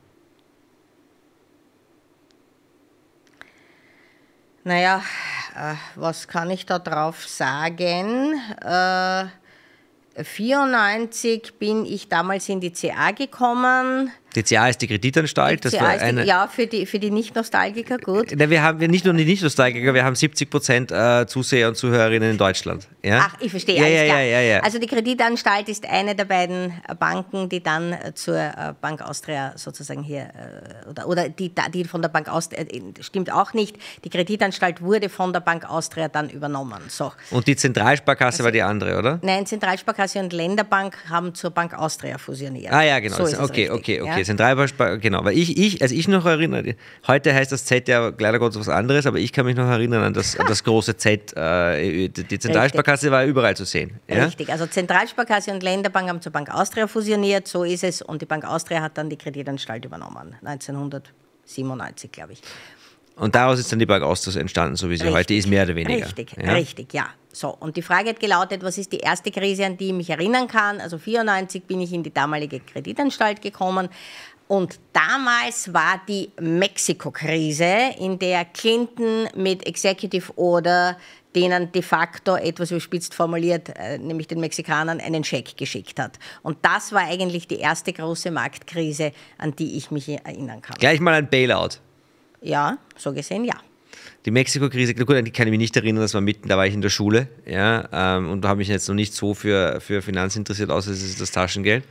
Naja, äh, was kann ich da drauf sagen? Äh, 94 bin ich damals in die CA gekommen. DCA ist die Kreditanstalt. DCA das war eine, die, ja, für die, für die Nicht-Nostalgiker, gut. Na, wir haben wir nicht nur die Nicht-Nostalgiker, wir haben 70 Prozent äh, Zuseher und Zuhörerinnen in Deutschland. Ja? Ach, ich verstehe. Ja, ja, ja, ja, ja, Also die Kreditanstalt ist eine der beiden Banken, die dann äh, zur äh, Bank Austria sozusagen hier, äh, oder, oder die, die von der Bank Austria, stimmt auch nicht, die Kreditanstalt wurde von der Bank Austria dann übernommen. So. Und die Zentralsparkasse also, war die andere, oder? Nein, Zentralsparkasse und Länderbank haben zur Bank Austria fusioniert. Ah ja, genau. So okay, okay, okay, okay, Zentralbahnpark, genau. Weil ich, ich, als ich noch erinnere, heute heißt das Z ja leider Gottes was anderes, aber ich kann mich noch erinnern an das, an das große Z. Äh, die Zentralsparkasse war überall zu sehen. Ja? Richtig, also Zentralsparkasse und Länderbank haben zur Bank Austria fusioniert, so ist es. Und die Bank Austria hat dann die Kreditanstalt übernommen, 1997, glaube ich. Und daraus ist dann die Bergaustos entstanden, so wie sie richtig, heute ist, mehr oder weniger. Richtig, ja? richtig, ja. So, und die Frage hat gelautet, was ist die erste Krise, an die ich mich erinnern kann? Also 94 bin ich in die damalige Kreditanstalt gekommen. Und damals war die Mexiko-Krise, in der Clinton mit Executive Order denen de facto etwas überspitzt formuliert, äh, nämlich den Mexikanern, einen Scheck geschickt hat. Und das war eigentlich die erste große Marktkrise, an die ich mich erinnern kann. Gleich mal ein Bailout. Ja, so gesehen ja. Die Mexiko-Krise, gut, an die kann ich mich nicht erinnern, das war mitten, da war ich in der Schule, ja, ähm, und da habe ich jetzt noch nicht so für, für Finanzen interessiert, außer es ist das Taschengeld.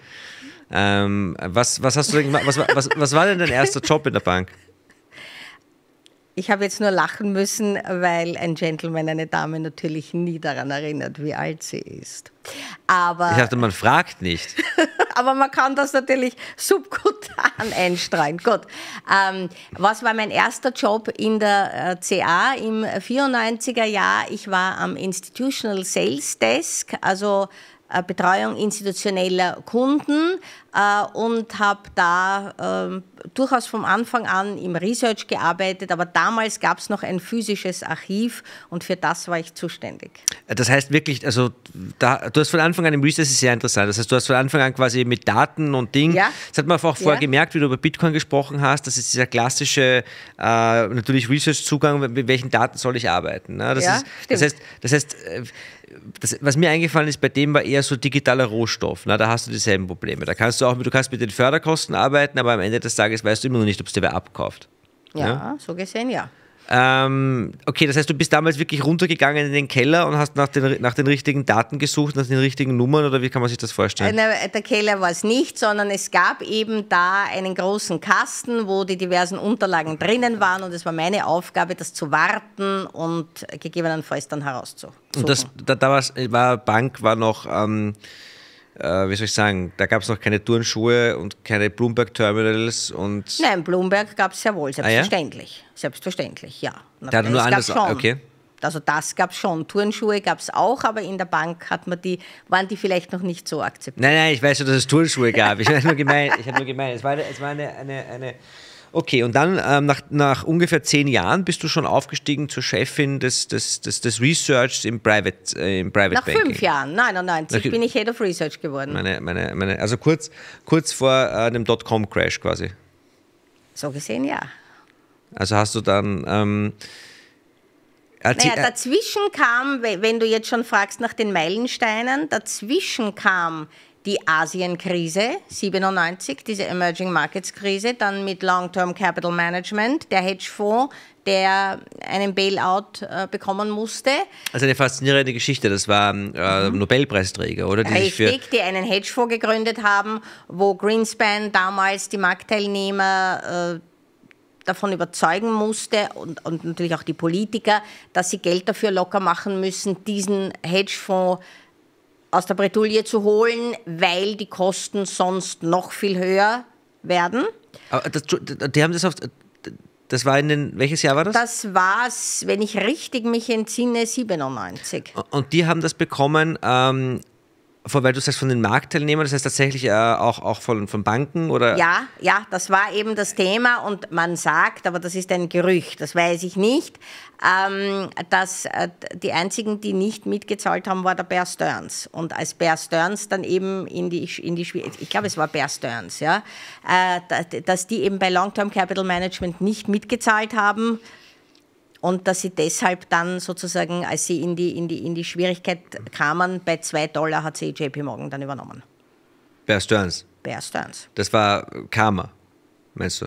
Ähm, was, was hast du denn gemacht? Was, was, was war denn dein erster Job in der Bank? Ich habe jetzt nur lachen müssen, weil ein Gentleman eine Dame natürlich nie daran erinnert, wie alt sie ist. Aber ich dachte, man fragt nicht. aber man kann das natürlich subkutan einstreuen. Gut. Ähm, was war mein erster Job in der äh, CA im 94er Jahr? Ich war am Institutional Sales Desk, also äh, Betreuung institutioneller Kunden äh, und habe da äh, durchaus vom Anfang an im Research gearbeitet, aber damals gab es noch ein physisches Archiv und für das war ich zuständig. Das heißt wirklich, also da, du hast von Anfang an im Research, das ist sehr interessant, das heißt, du hast von Anfang an quasi mit Daten und Dingen, ja. das hat man auch vorher ja. gemerkt, wie du über Bitcoin gesprochen hast, das ist dieser klassische äh, natürlich Research-Zugang, mit welchen Daten soll ich arbeiten. Ne? Das, ja, ist, das, heißt, das heißt äh, das, was mir eingefallen ist, bei dem war eher so digitaler Rohstoff, ne? da hast du dieselben Probleme. Da kannst du auch, du kannst mit den Förderkosten arbeiten, aber am Ende des Tages Tages weißt du immer noch nicht, ob es dir wer abkauft. Ja, ja, so gesehen ja. Ähm, okay, das heißt, du bist damals wirklich runtergegangen in den Keller und hast nach den, nach den richtigen Daten gesucht, nach den richtigen Nummern oder wie kann man sich das vorstellen? Äh, der Keller war es nicht, sondern es gab eben da einen großen Kasten, wo die diversen Unterlagen drinnen waren und es war meine Aufgabe, das zu warten und gegebenenfalls dann herauszusuchen. Und das, da, da war Bank war noch... Ähm, äh, wie soll ich sagen, da gab es noch keine Turnschuhe und keine Bloomberg-Terminals und. Nein, Bloomberg gab es ja wohl, selbstverständlich. Ah, ja? Selbstverständlich, ja. Da nur anders, schon. okay. Also das gab es schon. Turnschuhe gab es auch, aber in der Bank hat man die, waren die vielleicht noch nicht so akzeptiert. Nein, nein, ich weiß schon, dass es Turnschuhe gab. Ich habe nur gemeint, hab nur es war, eine, es war eine, eine, eine Okay, und dann ähm, nach, nach ungefähr zehn Jahren bist du schon aufgestiegen zur Chefin des, des, des, des Research im Private, äh, im Private nach Banking. Nach fünf Jahren, 99 nein, bin ich Head of Research geworden. Meine, meine, meine, also kurz, kurz vor äh, dem Dotcom-Crash quasi. So gesehen, ja. Also hast du dann... Ähm, naja, äh, dazwischen kam, wenn du jetzt schon fragst nach den Meilensteinen, dazwischen kam die Asienkrise 97, diese Emerging Markets Krise, dann mit Long-Term Capital Management, der Hedgefonds, der einen Bailout äh, bekommen musste. Also eine faszinierende Geschichte, das waren ähm, äh, mhm. Nobelpreisträger, oder? Die Richtig, die einen Hedgefonds gegründet haben, wo Greenspan damals die Marktteilnehmer äh, davon überzeugen musste und, und natürlich auch die Politiker, dass sie Geld dafür locker machen müssen, diesen Hedgefonds aus der Bretouille zu holen, weil die Kosten sonst noch viel höher werden. Aber das, die haben das auf. Das war in den, welches Jahr war das? Das war es, wenn ich richtig mich entsinne, 97. Und die haben das bekommen, ähm, von, weil du sagst, von den Marktteilnehmern, das heißt tatsächlich äh, auch, auch von, von Banken oder? Ja, ja, das war eben das Thema und man sagt, aber das ist ein Gerücht, das weiß ich nicht, ähm, dass äh, die einzigen, die nicht mitgezahlt haben, war der Bear Stearns. Und als Bear Stearns dann eben in die, in die ich glaube, es war Bear Stearns, ja, äh, dass die eben bei Long-Term Capital Management nicht mitgezahlt haben, und dass sie deshalb dann sozusagen, als sie in die, in die, in die Schwierigkeit kamen, bei 2 Dollar hat sie JP Morgan dann übernommen. Bear Stearns. Bear Stearns. Das war Karma, meinst du?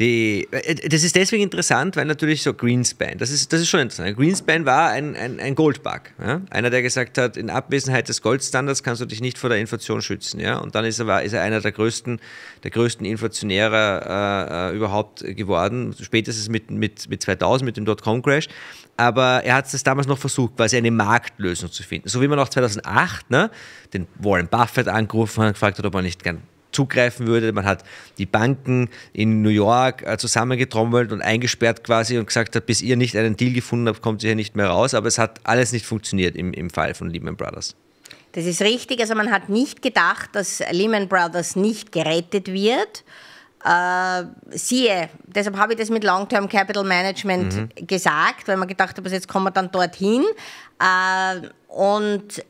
Die, äh, äh, das ist deswegen interessant, weil natürlich so Greenspan, das ist, das ist schon interessant. Greenspan war ein, ein, ein Goldbug. Ja? Einer, der gesagt hat, in Abwesenheit des Goldstandards kannst du dich nicht vor der Inflation schützen. Ja? Und dann ist er, ist er einer der größten, der größten Inflationäre äh, äh überhaupt geworden, spätestens mit, mit, mit 2000, mit dem Dotcom-Crash. Aber er hat es damals noch versucht, quasi eine Marktlösung zu finden. So wie man auch 2008 ne, den Warren Buffett angerufen hat und gefragt hat, ob er nicht gern zugreifen würde. Man hat die Banken in New York äh, zusammengetrommelt und eingesperrt quasi und gesagt hat, bis ihr nicht einen Deal gefunden habt, kommt ihr hier nicht mehr raus. Aber es hat alles nicht funktioniert im, im Fall von Lehman Brothers. Das ist richtig. Also man hat nicht gedacht, dass Lehman Brothers nicht gerettet wird. Äh, siehe, deshalb habe ich das mit Long-Term Capital Management mhm. gesagt, weil man gedacht hat, jetzt kommen wir dann dorthin. Äh, und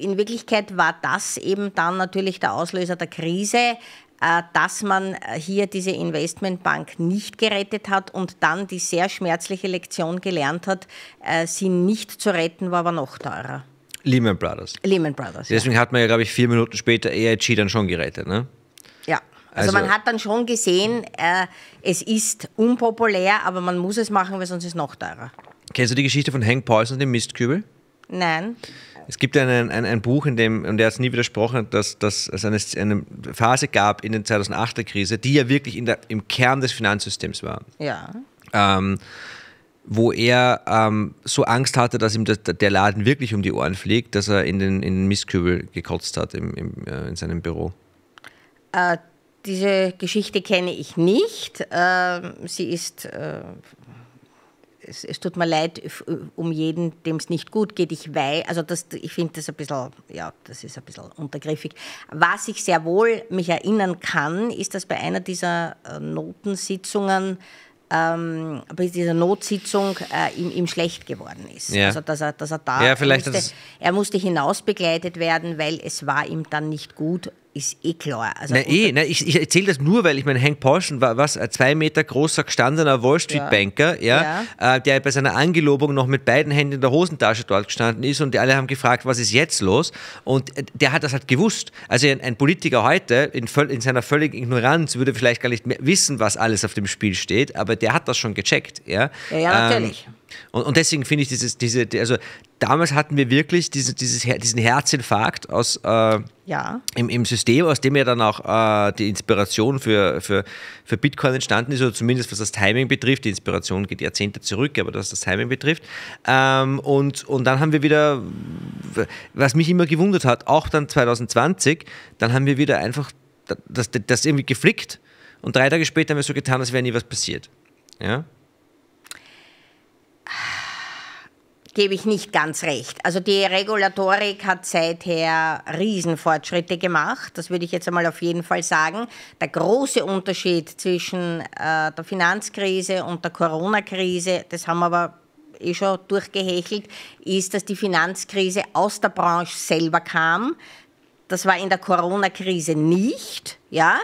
in Wirklichkeit war das eben dann natürlich der Auslöser der Krise, äh, dass man äh, hier diese Investmentbank nicht gerettet hat und dann die sehr schmerzliche Lektion gelernt hat, äh, sie nicht zu retten, war aber noch teurer. Lehman Brothers. Lehman Brothers. Deswegen ja. hat man ja, glaube ich, vier Minuten später AIG dann schon gerettet, ne? Ja. Also, also man hat dann schon gesehen, äh, es ist unpopulär, aber man muss es machen, weil sonst ist es noch teurer. Kennst du die Geschichte von Hank Paulson, dem Mistkübel? Nein. Es gibt ein, ein, ein Buch, in dem, und er hat es nie widersprochen, dass, dass es eine, eine, Phase gab in der 2008er Krise, die ja wirklich der, im Kern des Finanzsystems war. Ja. Ähm, wo er ähm, so Angst hatte, dass ihm das, der Laden wirklich um die Ohren fliegt, dass er in den, in den Mistkübel gekotzt hat im, im äh, in seinem Büro. Äh, diese Geschichte kenne ich nicht. Äh, sie ist äh, es, es, tut mir leid um jeden, dem es nicht gut geht. Ich weiß, also das, ich finde das ein bisschen, ja, das ist ein bisschen untergriffig. Was ich sehr wohl mich erinnern kann, ist, dass bei einer dieser äh, Notensitzungen ähm, bei dieser Notsitzung äh, ihm, ihm, schlecht geworden ist. Ja. Also dass er, dass er da ja, er musste, er musste hinausbegleitet werden, weil es war ihm dann nicht gut ist eh klar. Also nein, eh, nein, ich, ich erzähle das nur, weil ich meine, Hank Paulson war was, ein zwei Meter großer, gestandener Wall Street Banker, ja, ja. Äh, der bei seiner Angelobung noch mit beiden Händen in der Hosentasche dort gestanden ist und die alle haben gefragt, was ist jetzt los? Und äh, der hat das halt gewusst. Also ein, ein Politiker heute in, in, seiner völligen Ignoranz würde vielleicht gar nicht mehr wissen, was alles auf dem Spiel steht, aber der hat das schon gecheckt, ja. Ja, ja ähm, natürlich. Ähm, und, und deswegen finde ich dieses, diese, also damals hatten wir wirklich diese, dieses, diesen Herzinfarkt aus, äh, ja. im, im System, aus dem ja dann auch äh, die Inspiration für, für, für Bitcoin entstanden ist, oder zumindest was das Timing betrifft. Die Inspiration geht Jahrzehnte zurück, aber was das Timing betrifft. Ähm, und, und dann haben wir wieder, was mich immer gewundert hat, auch dann 2020, dann haben wir wieder einfach das, das irgendwie geflickt und drei Tage später haben wir so getan, als wäre nie was passiert. Ja. gebe ich nicht ganz recht. Also die Regulatorik hat seither Riesenfortschritte gemacht, das würde ich jetzt einmal auf jeden Fall sagen. Der große Unterschied zwischen äh, der Finanzkrise und der Corona-Krise, das haben wir aber eh schon durchgehechelt, ist, dass die Finanzkrise aus der Branche selber kam. Das war in der Corona-Krise nicht, ja.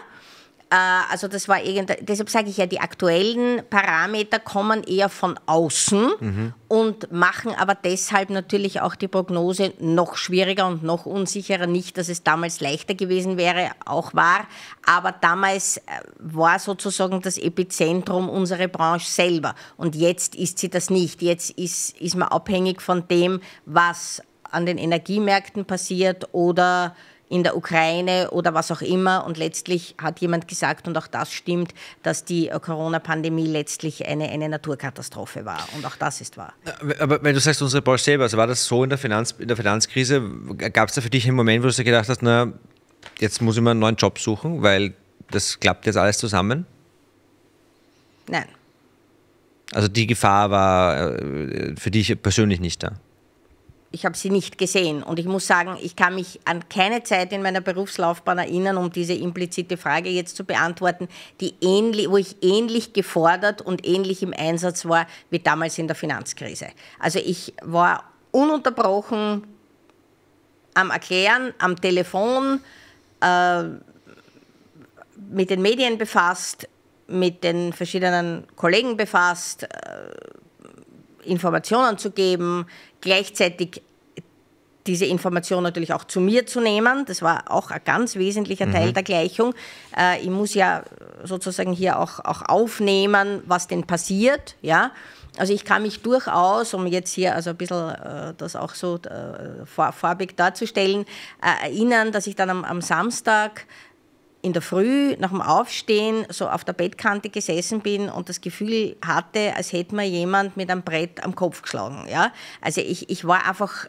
Äh, also das war irgendein, deshalb sage ich ja, die aktuellen Parameter kommen eher von außen mhm. und machen aber deshalb natürlich auch die Prognose noch schwieriger und noch unsicherer. Nicht, dass es damals leichter gewesen wäre, auch war, aber damals äh, war sozusagen das Epizentrum unsere Branche selber und jetzt ist sie das nicht. Jetzt ist, ist man abhängig von dem, was an den Energiemärkten passiert oder in der Ukraine oder was auch immer. Und letztlich hat jemand gesagt, und auch das stimmt, dass die äh, Corona-Pandemie letztlich eine, eine Naturkatastrophe war. Und auch das ist wahr. Äh, aber wenn du sagst, unsere Branche selber, also war das so in der, Finanz, in der Finanzkrise? Gab es da für dich einen Moment, wo du dir gedacht hast, na, jetzt muss ich mir einen neuen Job suchen, weil das klappt jetzt alles zusammen? Nein. Also die Gefahr war äh, für dich persönlich nicht da? ich habe sie nicht gesehen. Und ich muss sagen, ich kann mich an keine Zeit in meiner Berufslaufbahn erinnern, um diese implizite Frage jetzt zu beantworten, die ähnlich, wo ich ähnlich gefordert und ähnlich im Einsatz war wie damals in der Finanzkrise. Also ich war ununterbrochen am Erklären, am Telefon, äh, mit den Medien befasst, mit den verschiedenen Kollegen befasst. Äh, Informationen zu geben, gleichzeitig diese Information natürlich auch zu mir zu nehmen. Das war auch ein ganz wesentlicher mhm. Teil der Gleichung. Äh, ich muss ja sozusagen hier auch, auch aufnehmen, was denn passiert. Ja? Also ich kann mich durchaus, um jetzt hier also ein bisschen äh, das auch so äh, farbig darzustellen, äh, erinnern, dass ich dann am, am Samstag in der Früh nach dem Aufstehen so auf der Bettkante gesessen bin und das Gefühl hatte, als hätte mir jemand mit einem Brett am Kopf geschlagen. Ja? Also ich, ich war einfach,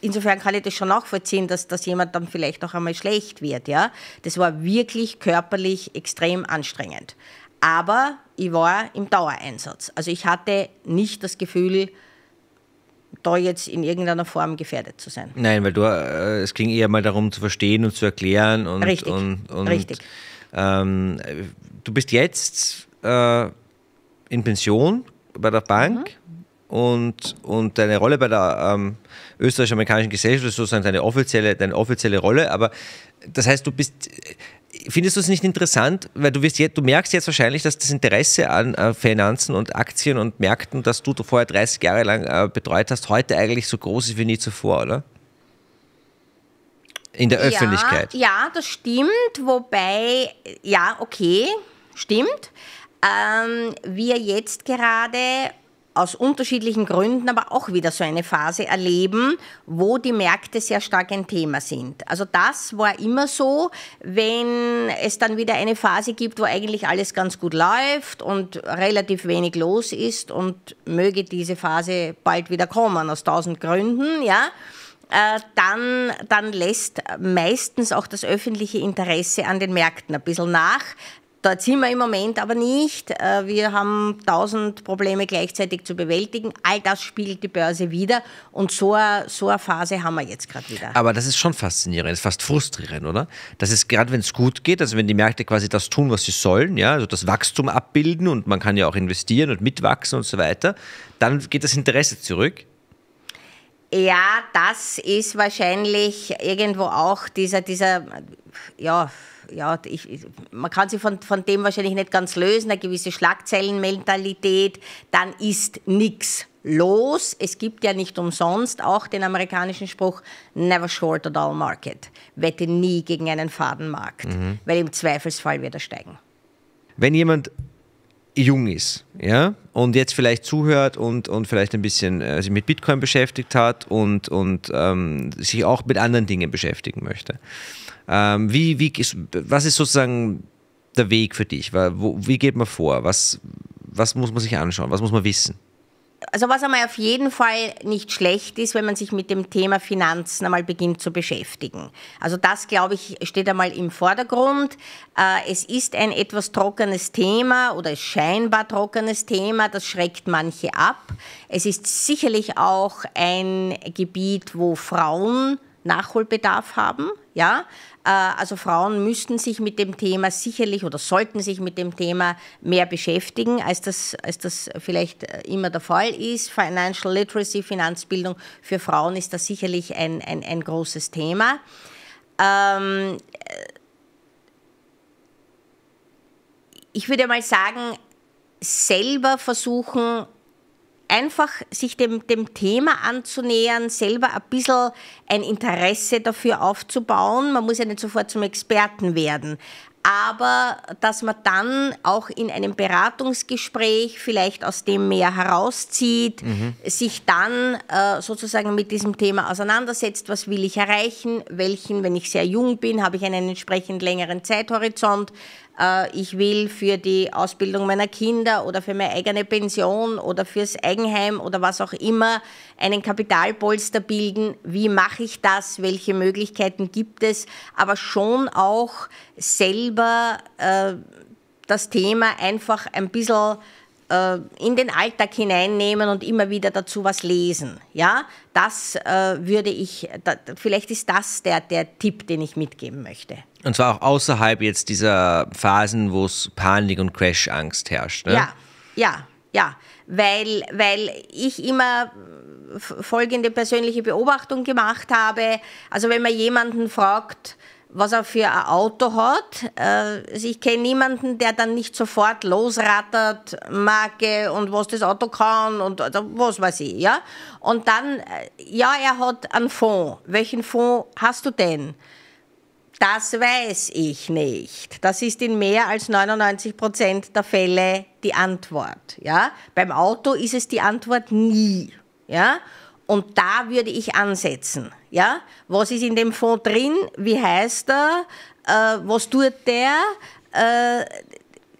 insofern kann ich das schon nachvollziehen, dass, dass jemand dann vielleicht auch einmal schlecht wird. Ja? Das war wirklich körperlich extrem anstrengend. Aber ich war im Dauereinsatz. Also ich hatte nicht das Gefühl, da jetzt in irgendeiner Form gefährdet zu sein. Nein, weil du, äh, es ging eher mal darum zu verstehen und zu erklären und. Richtig. Und, und, Richtig. Ähm, du bist jetzt äh, in Pension bei der Bank. Mhm und, und deine Rolle bei der ähm, österreichisch-amerikanischen Gesellschaft ist sozusagen deine offizielle, deine offizielle Rolle. Aber das heißt, du bist Findest du es nicht interessant, weil du, wirst jetzt, du merkst jetzt wahrscheinlich, dass das Interesse an äh, Finanzen und Aktien und Märkten, das du vorher 30 Jahre lang äh, betreut hast, heute eigentlich so groß ist wie nie zuvor, oder? In der Öffentlichkeit. Ja, ja das stimmt, wobei, ja, okay, stimmt. Ähm, wir jetzt gerade aus unterschiedlichen Gründen aber auch wieder so eine Phase erleben, wo die Märkte sehr stark ein Thema sind. Also das war immer so, wenn es dann wieder eine Phase gibt, wo eigentlich alles ganz gut läuft und relativ wenig los ist und möge diese Phase bald wieder kommen, aus tausend Gründen, ja äh, dann, dann lässt meistens auch das öffentliche Interesse an den Märkten ein bisschen nach, Dort sind wir im Moment aber nicht. Äh, wir haben tausend Probleme gleichzeitig zu bewältigen. All das spiegelt die Börse wieder. Und so, eine, so eine Phase haben wir jetzt gerade wieder. Aber das ist schon faszinierend, das ist fast frustrierend, oder? Das ist gerade, wenn es gut geht, also wenn die Märkte quasi das tun, was sie sollen, ja, also das Wachstum abbilden und man kann ja auch investieren und mitwachsen und so weiter, dann geht das Interesse zurück. Ja, das ist wahrscheinlich irgendwo auch dieser, dieser, ja, ja, ich, man kann sich von, von dem wahrscheinlich nicht ganz lösen, eine gewisse Schlagzeilenmentalität, dann ist nichts los. Es gibt ja nicht umsonst auch den amerikanischen Spruch Never short at all market. Wette nie gegen einen Fadenmarkt, mhm. weil im Zweifelsfall wird er steigen. Wenn jemand jung ist, ja, und jetzt vielleicht zuhört und, und vielleicht ein bisschen äh, sich mit Bitcoin beschäftigt hat und, und ähm, sich auch mit anderen Dingen beschäftigen möchte. Ähm, wie, wie, was ist sozusagen der Weg für dich? wie geht man vor? Was, was muss man sich anschauen? Was muss man wissen? Also was einmal auf jeden Fall nicht schlecht ist, wenn man sich mit dem Thema Finanzen einmal beginnt zu beschäftigen. Also das, glaube ich, steht einmal im Vordergrund. Äh, es ist ein etwas trockenes Thema oder scheinbar trockenes Thema, das schreckt manche ab. Es ist sicherlich auch ein Gebiet, wo Frauen Nachholbedarf haben. Ja, äh, also Frauen müssten sich mit dem Thema sicherlich oder sollten sich mit dem Thema mehr beschäftigen, als das, als das vielleicht äh, immer der Fall ist. Financial Literacy, Finanzbildung für Frauen ist da sicherlich ein, ein, ein großes Thema. Ähm, äh, ich würde mal sagen, selber versuchen, einfach sich dem, dem Thema anzunähern, selber ein bisschen ein Interesse dafür aufzubauen. Man muss ja nicht sofort zum Experten werden. Aber dass man dann auch in einem Beratungsgespräch vielleicht aus dem mehr herauszieht, mhm. sich dann äh, sozusagen mit diesem Thema auseinandersetzt, was will ich erreichen, welchen, wenn ich sehr jung bin, habe ich einen entsprechend längeren Zeithorizont, äh, ich will für die Ausbildung meiner Kinder oder für meine eigene Pension oder fürs Eigenheim oder was auch immer einen Kapitalpolster bilden. Wie mache ich das? Welche Möglichkeiten gibt es? Aber schon auch selber äh, das Thema einfach ein bisschen äh, in den Alltag hineinnehmen und immer wieder dazu was lesen. Ja, das äh, würde ich, da, vielleicht ist das der, der Tipp, den ich mitgeben möchte. Und zwar auch außerhalb jetzt dieser Phasen, wo es Panik und Crash-Angst herrscht. Ne? Ja, ja, ja. Weil, weil ich immer folgende persönliche Beobachtung gemacht habe. Also wenn man jemanden fragt, was er für ein Auto hat. Äh, also ich kenne niemanden, der dann nicht sofort losrattert, Marke und was das Auto kann und also was weiß ich, ja. Und dann, äh, ja, er hat einen Fonds. Welchen Fonds hast du denn? Das weiß ich nicht. Das ist in mehr als 99 Prozent der Fälle die Antwort, ja. Beim Auto ist es die Antwort nie, ja. Und da würde ich ansetzen. Ja? Was ist in dem Fonds drin? Wie heißt er? Äh, was tut der? Äh,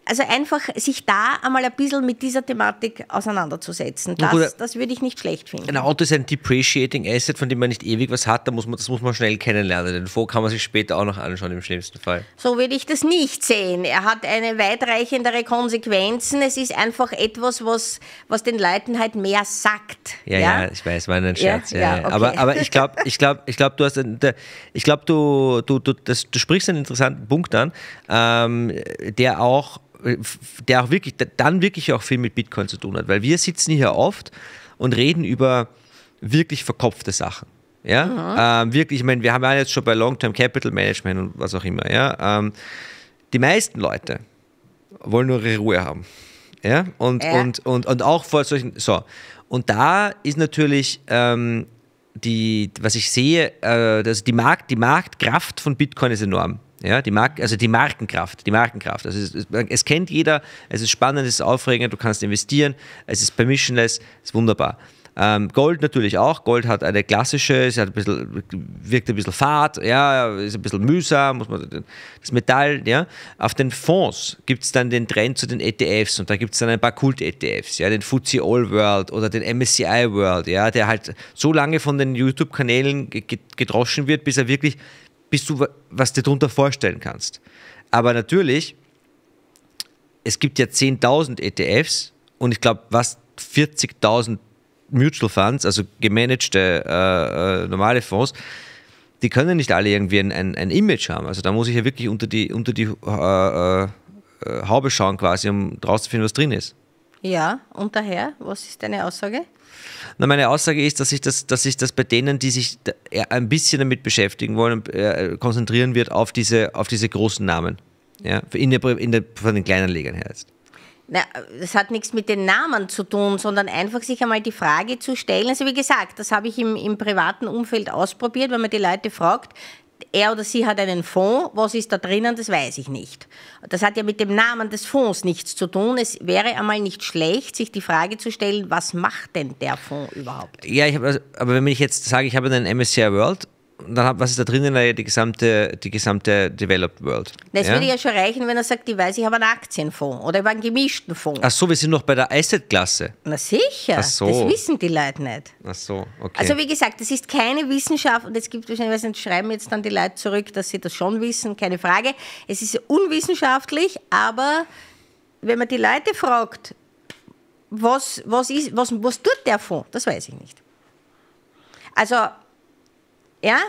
also einfach sich da einmal ein bisschen mit dieser Thematik auseinanderzusetzen. Das, gut, äh, das würde ich nicht schlecht finden. Ein Auto ist ein Depreciating Asset, von dem man nicht ewig was hat, da muss man, das muss man schnell kennenlernen. Den Fonds kann man sich später auch noch anschauen, im schlimmsten Fall. So würde ich das nicht sehen. Er hat eine weitreichendere Konsequenzen. Es ist einfach etwas, was, was den Leuten halt mehr sagt. Ja, ja, ja ich weiß, war ein Scherz. Ja, ja, okay. aber, aber ich glaube, ich glaub, ich glaub, du hast ein, ich glaube, du, du, du, das, du sprichst einen interessanten Punkt an, ähm, der auch äh, der auch wirklich, der dann wirklich auch viel mit Bitcoin zu tun hat. Weil wir sitzen hier oft und reden über wirklich verkopfte Sachen. Ja, mhm. ähm, wirklich, ich meine, wir haben ja jetzt schon bei Long-Term Capital Management und was auch immer, ja. Ähm, die meisten Leute wollen nur ihre Ruhe haben. Ja, und, ja. und, und, und auch vor solchen, so. Und da ist natürlich ähm, die, was ich sehe, äh, also die, Markt, die Marktkraft von Bitcoin ist enorm. Ja, die Mark also die Markenkraft, die Markenkraft. Also es, es, es, kennt jeder, es ist spannend, es ist aufregend, du kannst investieren, es ist permissionless, es ist wunderbar. Ähm, Gold natürlich auch. Gold hat eine klassische, es hat ein bisschen, wirkt ein bisschen fad, ja, ist ein bisschen mühsam, muss man das Metall, ja. Auf den Fonds gibt es dann den Trend zu den ETFs und da gibt es dann ein paar Kult-ETFs, ja, den FTSE All World oder den MSCI World, ja, der halt so lange von den YouTube-Kanälen gedroschen wird, bis er wirklich, bis du was du darunter vorstellen kannst. Aber natürlich, es gibt ja 10.000 ETFs und ich glaube, was 40.000 Mutual Funds, also gemanagte äh, äh, normale Fonds, die können nicht alle irgendwie ein, ein, ein, Image haben. Also da muss ich ja wirklich unter die, unter die äh, äh Haube schauen quasi, um herauszufinden, was drin ist. Ja, und daher, was ist deine Aussage? Na, meine Aussage ist, dass sich das, das bei denen, die sich ein bisschen damit beschäftigen wollen, äh, konzentrieren wird auf diese, auf diese großen Namen. Ja, in der, in der, von den kleinen Kleinanlegern her jetzt. Na, das hat nichts mit den Namen zu tun, sondern einfach sich einmal die Frage zu stellen. Also wie gesagt, das habe ich im, im privaten Umfeld ausprobiert, wenn man die Leute fragt, er oder sie hat einen Fonds, was ist da drinnen, das weiß ich nicht. Das hat ja mit dem Namen des Fonds nichts zu tun. Es wäre einmal nicht schlecht, sich die Frage zu stellen, was macht denn der Fonds überhaupt? Ja, hab, also, aber wenn ich jetzt sage, ich habe einen MSCI World dann hat, was ist da drinnen? die gesamte, die gesamte Developed World. Das ja? würde ja schon reichen, wenn er sagt, ich weiß, ich habe einen Aktienfonds oder ich habe einen gemischten Fonds. Ach so, wir sind noch bei der Asset-Klasse. Na sicher, so. das wissen die Leute nicht. Ach so, okay. Also wie gesagt, das ist keine Wissenschaft und es gibt wahrscheinlich, weiß nicht, schreiben jetzt dann die Leute zurück, dass sie das schon wissen, keine Frage. Es ist unwissenschaftlich, aber wenn man die Leute fragt, was, was, ist, was, was tut der Fonds, das weiß ich nicht. Also ja,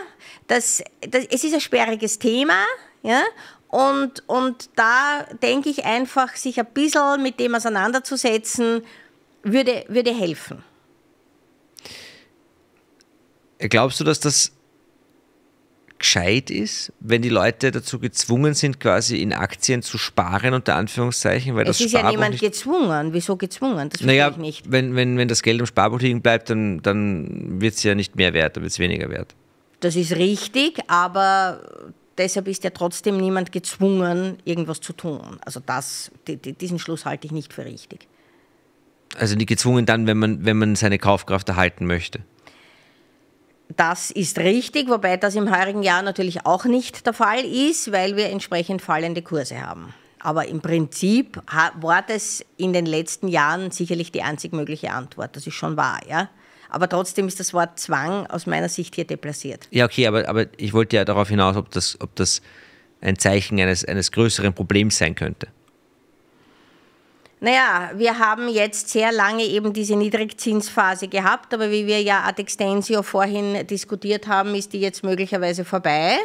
das, das, es ist ein sperriges Thema. Ja, und, und da denke ich einfach, sich ein bisschen mit dem auseinanderzusetzen, würde, würde helfen. Glaubst du, dass das gescheit ist, wenn die Leute dazu gezwungen sind, quasi in Aktien zu sparen, unter Anführungszeichen? Weil es das ist Sparbuch ja niemand gezwungen. Wieso gezwungen? Das verstehe naja, ich nicht. Wenn, wenn, wenn das Geld im Sparbuch liegen bleibt, dann, dann wird es ja nicht mehr wert, dann wird es weniger wert. Das ist richtig, aber deshalb ist ja trotzdem niemand gezwungen, irgendwas zu tun. Also das, diesen Schluss halte ich nicht für richtig. Also nicht gezwungen dann, wenn man, wenn man seine Kaufkraft erhalten möchte. Das ist richtig, wobei das im heurigen Jahr natürlich auch nicht der Fall ist, weil wir entsprechend fallende Kurse haben. Aber im Prinzip war das in den letzten Jahren sicherlich die einzig mögliche Antwort. Das ist schon wahr, ja. Aber trotzdem ist das Wort Zwang aus meiner Sicht hier deplatziert. Ja, okay, aber, aber ich wollte ja darauf hinaus, ob das, ob das ein Zeichen eines, eines größeren Problems sein könnte. Naja, wir haben jetzt sehr lange eben diese Niedrigzinsphase gehabt, aber wie wir ja ad extensio vorhin diskutiert haben, ist die jetzt möglicherweise vorbei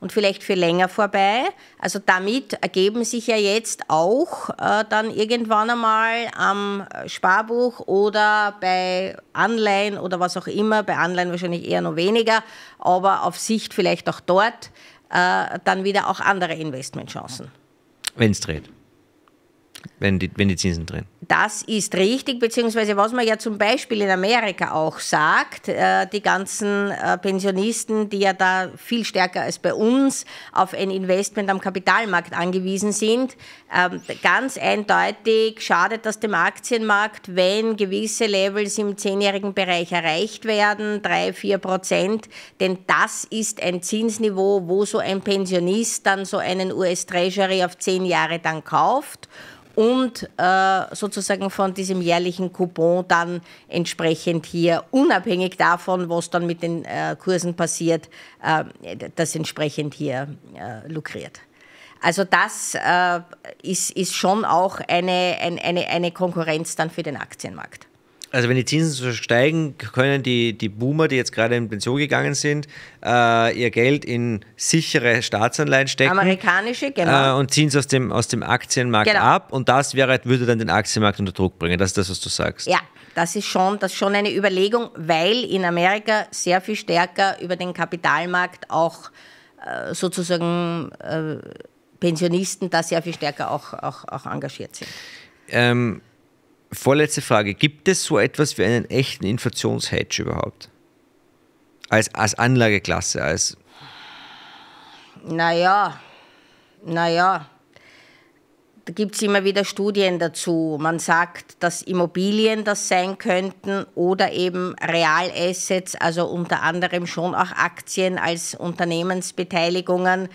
und vielleicht für länger vorbei. Also damit ergeben sich ja jetzt auch äh, dann irgendwann einmal am äh, Sparbuch oder bei Anleihen oder was auch immer, bei Anleihen wahrscheinlich eher noch weniger, aber auf Sicht vielleicht auch dort äh, dann wieder auch andere Investmentchancen. Wenn es dreht wenn die, wenn die Zinsen drehen. Das ist richtig, beziehungsweise was man ja zum Beispiel in Amerika auch sagt, äh, die ganzen äh, Pensionisten, die ja da viel stärker als bei uns auf ein Investment am Kapitalmarkt angewiesen sind, ähm, ganz eindeutig schadet das dem Aktienmarkt, wenn gewisse Levels im zehnjährigen Bereich erreicht werden, drei, vier Prozent, denn das ist ein Zinsniveau, wo so ein Pensionist dann so einen US-Treasury auf zehn Jahre dann kauft und äh, sozusagen von diesem jährlichen Coupon dann entsprechend hier unabhängig davon, was dann mit den äh, Kursen passiert, äh, das entsprechend hier äh, lukriert. Also das äh, ist, ist schon auch eine, ein, eine, eine Konkurrenz dann für den Aktienmarkt also wenn die Zinsen so steigen, können die, die Boomer, die jetzt gerade in Pension gegangen sind, äh, ihr Geld in sichere Staatsanleihen stecken. Amerikanische, genau. Äh, und ziehen es aus dem, aus dem Aktienmarkt genau. ab und das wäre, würde dann den Aktienmarkt unter Druck bringen. Das ist das, was du sagst. Ja, das ist schon, das ist schon eine Überlegung, weil in Amerika sehr viel stärker über den Kapitalmarkt auch äh, sozusagen äh, Pensionisten da sehr viel stärker auch, auch, auch engagiert sind. Ähm, Vorletzte Frage. Gibt es so etwas wie einen echten Inflationshedge überhaupt? Als, als Anlageklasse, als. Naja, naja. Da gibt es immer wieder Studien dazu. Man sagt, dass Immobilien das sein könnten oder eben Realassets, also unter anderem schon auch Aktien als Unternehmensbeteiligungen.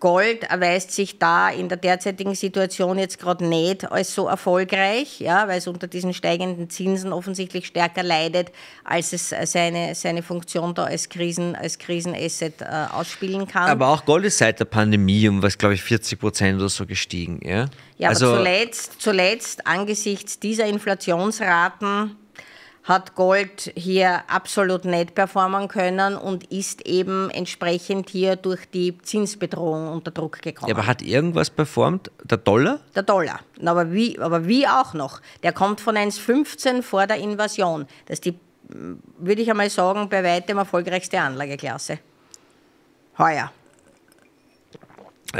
Gold erweist sich da in der derzeitigen Situation jetzt gerade nicht als so erfolgreich, ja, weil es unter diesen steigenden Zinsen offensichtlich stärker leidet, als es äh, seine, seine Funktion da als, Krisen, als Krisenasset äh, ausspielen kann. Aber auch Gold ist seit der Pandemie um was, glaube ich, 40 Prozent oder so gestiegen. Ja, ja also aber zuletzt, zuletzt angesichts dieser Inflationsraten hat Gold hier absolut nicht performen können und ist eben entsprechend hier durch die Zinsbedrohung unter Druck gekommen. Ja, aber hat irgendwas performt? Der Dollar? Der Dollar. Aber wie, aber wie auch noch? Der kommt von 1,15 vor der Invasion. Das ist die, hm, würde ich einmal sagen, bei weitem erfolgreichste Anlageklasse. Heuer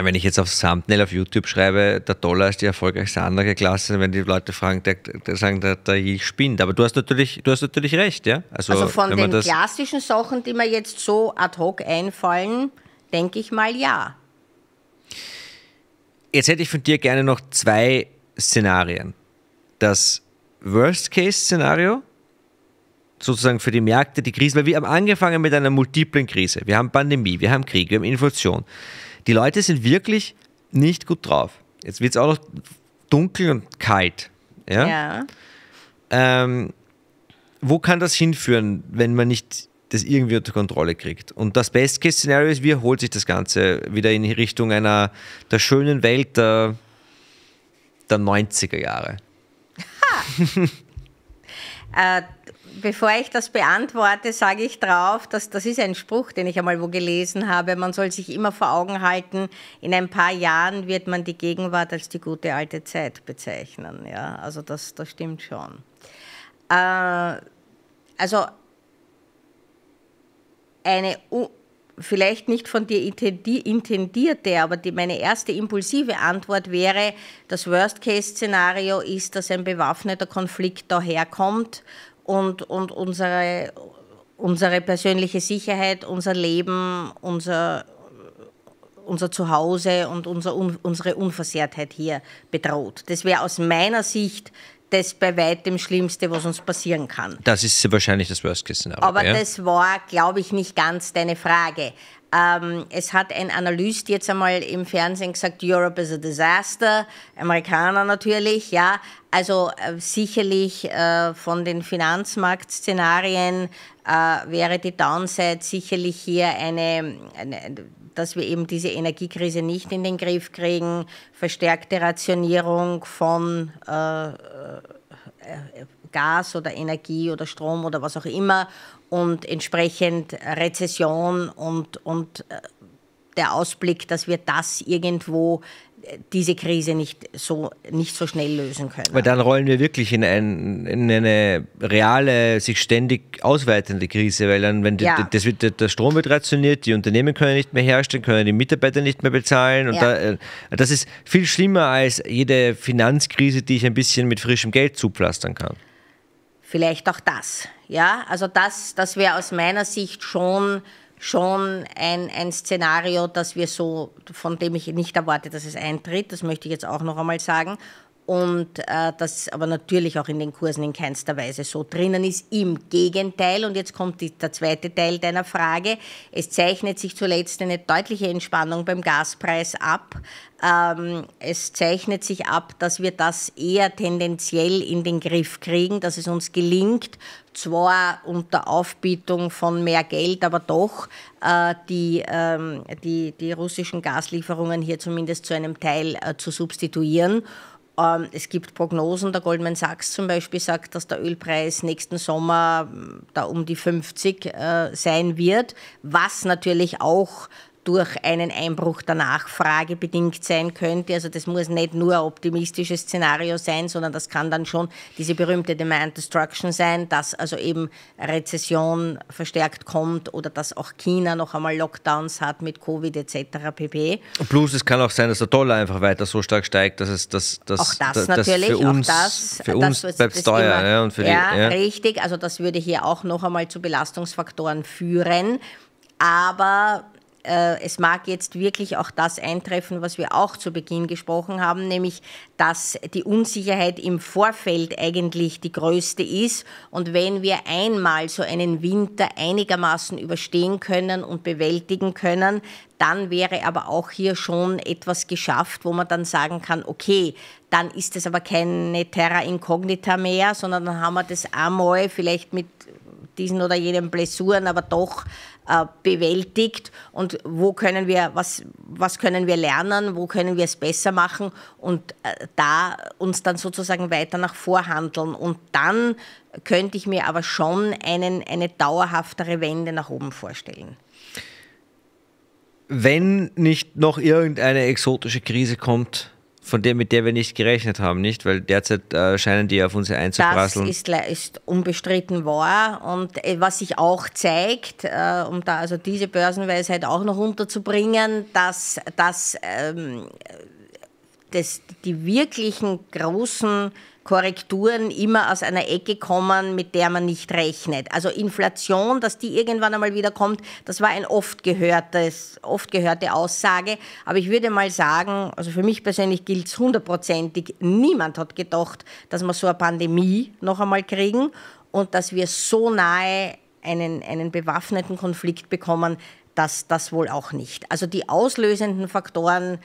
wenn ich jetzt aufs Thumbnail auf YouTube schreibe, der Dollar ist die erfolgreichste andere Klasse, wenn die Leute fragen, der, der sagen, der, der ich spinnt. Aber du hast natürlich, du hast natürlich recht, ja. Also, also von den klassischen Sachen, die mir jetzt so ad hoc einfallen, denke ich mal ja. Jetzt hätte ich von dir gerne noch zwei Szenarien. Das Worst-Case-Szenario, sozusagen für die Märkte, die Krise, weil wir haben angefangen mit einer multiplen Krise. Wir haben Pandemie, wir haben Krieg, wir haben Inflation. Die Leute sind wirklich nicht gut drauf. Jetzt wird es auch noch dunkel und kalt. Ja. ja. Ähm, wo kann das hinführen, wenn man nicht das irgendwie unter Kontrolle kriegt? Und das Best-Case-Szenario ist, wie erholt sich das Ganze wieder in Richtung einer der schönen Welt der, der 90er Jahre? Ha! äh, Bevor ich das beantworte, sage ich drauf, dass das ist ein Spruch, den ich einmal wo gelesen habe. Man soll sich immer vor Augen halten, in ein paar Jahren wird man die Gegenwart als die gute alte Zeit bezeichnen. Ja, also das, das stimmt schon. Äh, also eine vielleicht nicht von dir intendierte, aber die, meine erste impulsive Antwort wäre, das Worst-Case-Szenario ist, dass ein bewaffneter Konflikt daherkommt und, und unsere, unsere persönliche Sicherheit, unser Leben, unser, unser Zuhause und unser, unsere Unversehrtheit hier bedroht. Das wäre aus meiner Sicht das bei weitem Schlimmste, was uns passieren kann. Das ist wahrscheinlich das Worst-Case-Szenario. Aber ja? das war, glaube ich, nicht ganz deine Frage. Ähm, es hat ein Analyst jetzt einmal im Fernsehen gesagt, Europe is a disaster, Amerikaner natürlich, ja. Also äh, sicherlich äh, von den Finanzmarktszenarien äh, wäre die Downside sicherlich hier eine, eine, dass wir eben diese Energiekrise nicht in den Griff kriegen, verstärkte Rationierung von äh, äh, Gas oder Energie oder Strom oder was auch immer und entsprechend Rezession und, und äh, der Ausblick, dass wir das irgendwo äh, diese Krise nicht so, nicht so schnell lösen können. Weil dann rollen wir wirklich in, ein, in eine reale, sich ständig ausweitende Krise, weil dann, wenn ja. die, wird, der Strom wird rationiert, die Unternehmen können nicht mehr herstellen, können die Mitarbeiter nicht mehr bezahlen. Und ja. da, äh, das ist viel schlimmer als jede Finanzkrise, die ich ein bisschen mit frischem Geld zupflastern kann. Vielleicht auch das. Ja, also das, das wäre aus meiner Sicht schon, schon ein, ein Szenario, das wir so, von dem ich nicht erwarte, dass es eintritt. Das möchte ich jetzt auch noch einmal sagen und äh, das aber natürlich auch in den Kursen in keinster Weise so drinnen ist. Im Gegenteil, und jetzt kommt die, der zweite Teil deiner Frage, es zeichnet sich zuletzt eine deutliche Entspannung beim Gaspreis ab. Ähm, es zeichnet sich ab, dass wir das eher tendenziell in den Griff kriegen, dass es uns gelingt, zwar unter Aufbietung von mehr Geld, aber doch äh, die, ähm, die, die russischen Gaslieferungen hier zumindest zu einem Teil äh, zu substituieren. Ähm, es gibt Prognosen, der Goldman Sachs zum Beispiel sagt, dass der Ölpreis nächsten Sommer ähm, da um die 50 äh, sein wird, was natürlich auch durch einen Einbruch der Nachfrage bedingt sein könnte. Also das muss nicht nur ein optimistisches Szenario sein, sondern das kann dann schon diese berühmte Demand Destruction sein, dass also eben Rezession verstärkt kommt oder dass auch China noch einmal Lockdowns hat mit Covid etc. pp. Plus es kann auch sein, dass der Dollar einfach weiter so stark steigt, dass es dass, dass, auch das, das natürlich, für uns, auch das, für uns das, bleibt teuer. Immer, ja, und für ja, die, ja, richtig. Also das würde hier auch noch einmal zu Belastungsfaktoren führen. Aber äh, es mag jetzt wirklich auch das eintreffen, was wir auch zu Beginn gesprochen haben, nämlich, dass die Unsicherheit im Vorfeld eigentlich die größte ist. Und wenn wir einmal so einen Winter einigermaßen überstehen können und bewältigen können, dann wäre aber auch hier schon etwas geschafft, wo man dann sagen kann, okay, dann ist es aber keine Terra Incognita mehr, sondern dann haben wir das einmal vielleicht mit diesen oder jenen Blessuren, aber doch äh, bewältigt und wo können wir, was, was können wir lernen, wo können wir es besser machen und äh, da uns dann sozusagen weiter nach vorhandeln und dann könnte ich mir aber schon einen, eine dauerhaftere Wende nach oben vorstellen wenn nicht noch irgendeine exotische Krise kommt, von der, mit der wir nicht gerechnet haben, nicht? Weil derzeit äh, scheinen die auf uns einzuprasseln. Das ist, ist unbestritten wahr und äh, was sich auch zeigt, äh, um da also diese Börsenweisheit auch noch unterzubringen, dass, dass, ähm, äh, dass die wirklichen großen Korrekturen immer aus einer Ecke kommen, mit der man nicht rechnet. Also Inflation, dass die irgendwann einmal wieder kommt, das war ein oft gehörtes, oft gehörte Aussage. Aber ich würde mal sagen, also für mich persönlich gilt es hundertprozentig, niemand hat gedacht, dass wir so eine Pandemie noch einmal kriegen und dass wir so nahe einen, einen bewaffneten Konflikt bekommen, dass das wohl auch nicht. Also die auslösenden Faktoren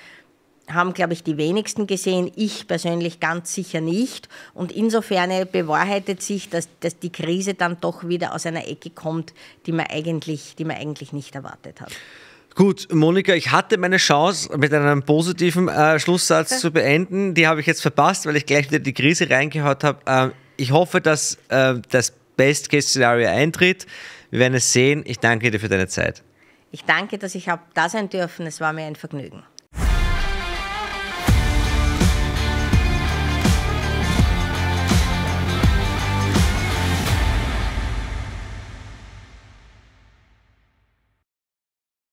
haben, glaube ich, die wenigsten gesehen. Ich persönlich ganz sicher nicht. Und insofern bewahrheitet sich, dass, dass die Krise dann doch wieder aus einer Ecke kommt, die man eigentlich, die man eigentlich nicht erwartet hat. Gut, Monika, ich hatte meine Chance, mit einem positiven äh, Schlusssatz zu beenden. Die habe ich jetzt verpasst, weil ich gleich wieder die Krise reingehört habe. Ähm, ich hoffe, dass äh, das Best-Case-Szenario eintritt. Wir werden es sehen. Ich danke dir für deine Zeit. Ich danke, dass ich da sein dürfen. Es war mir ein Vergnügen.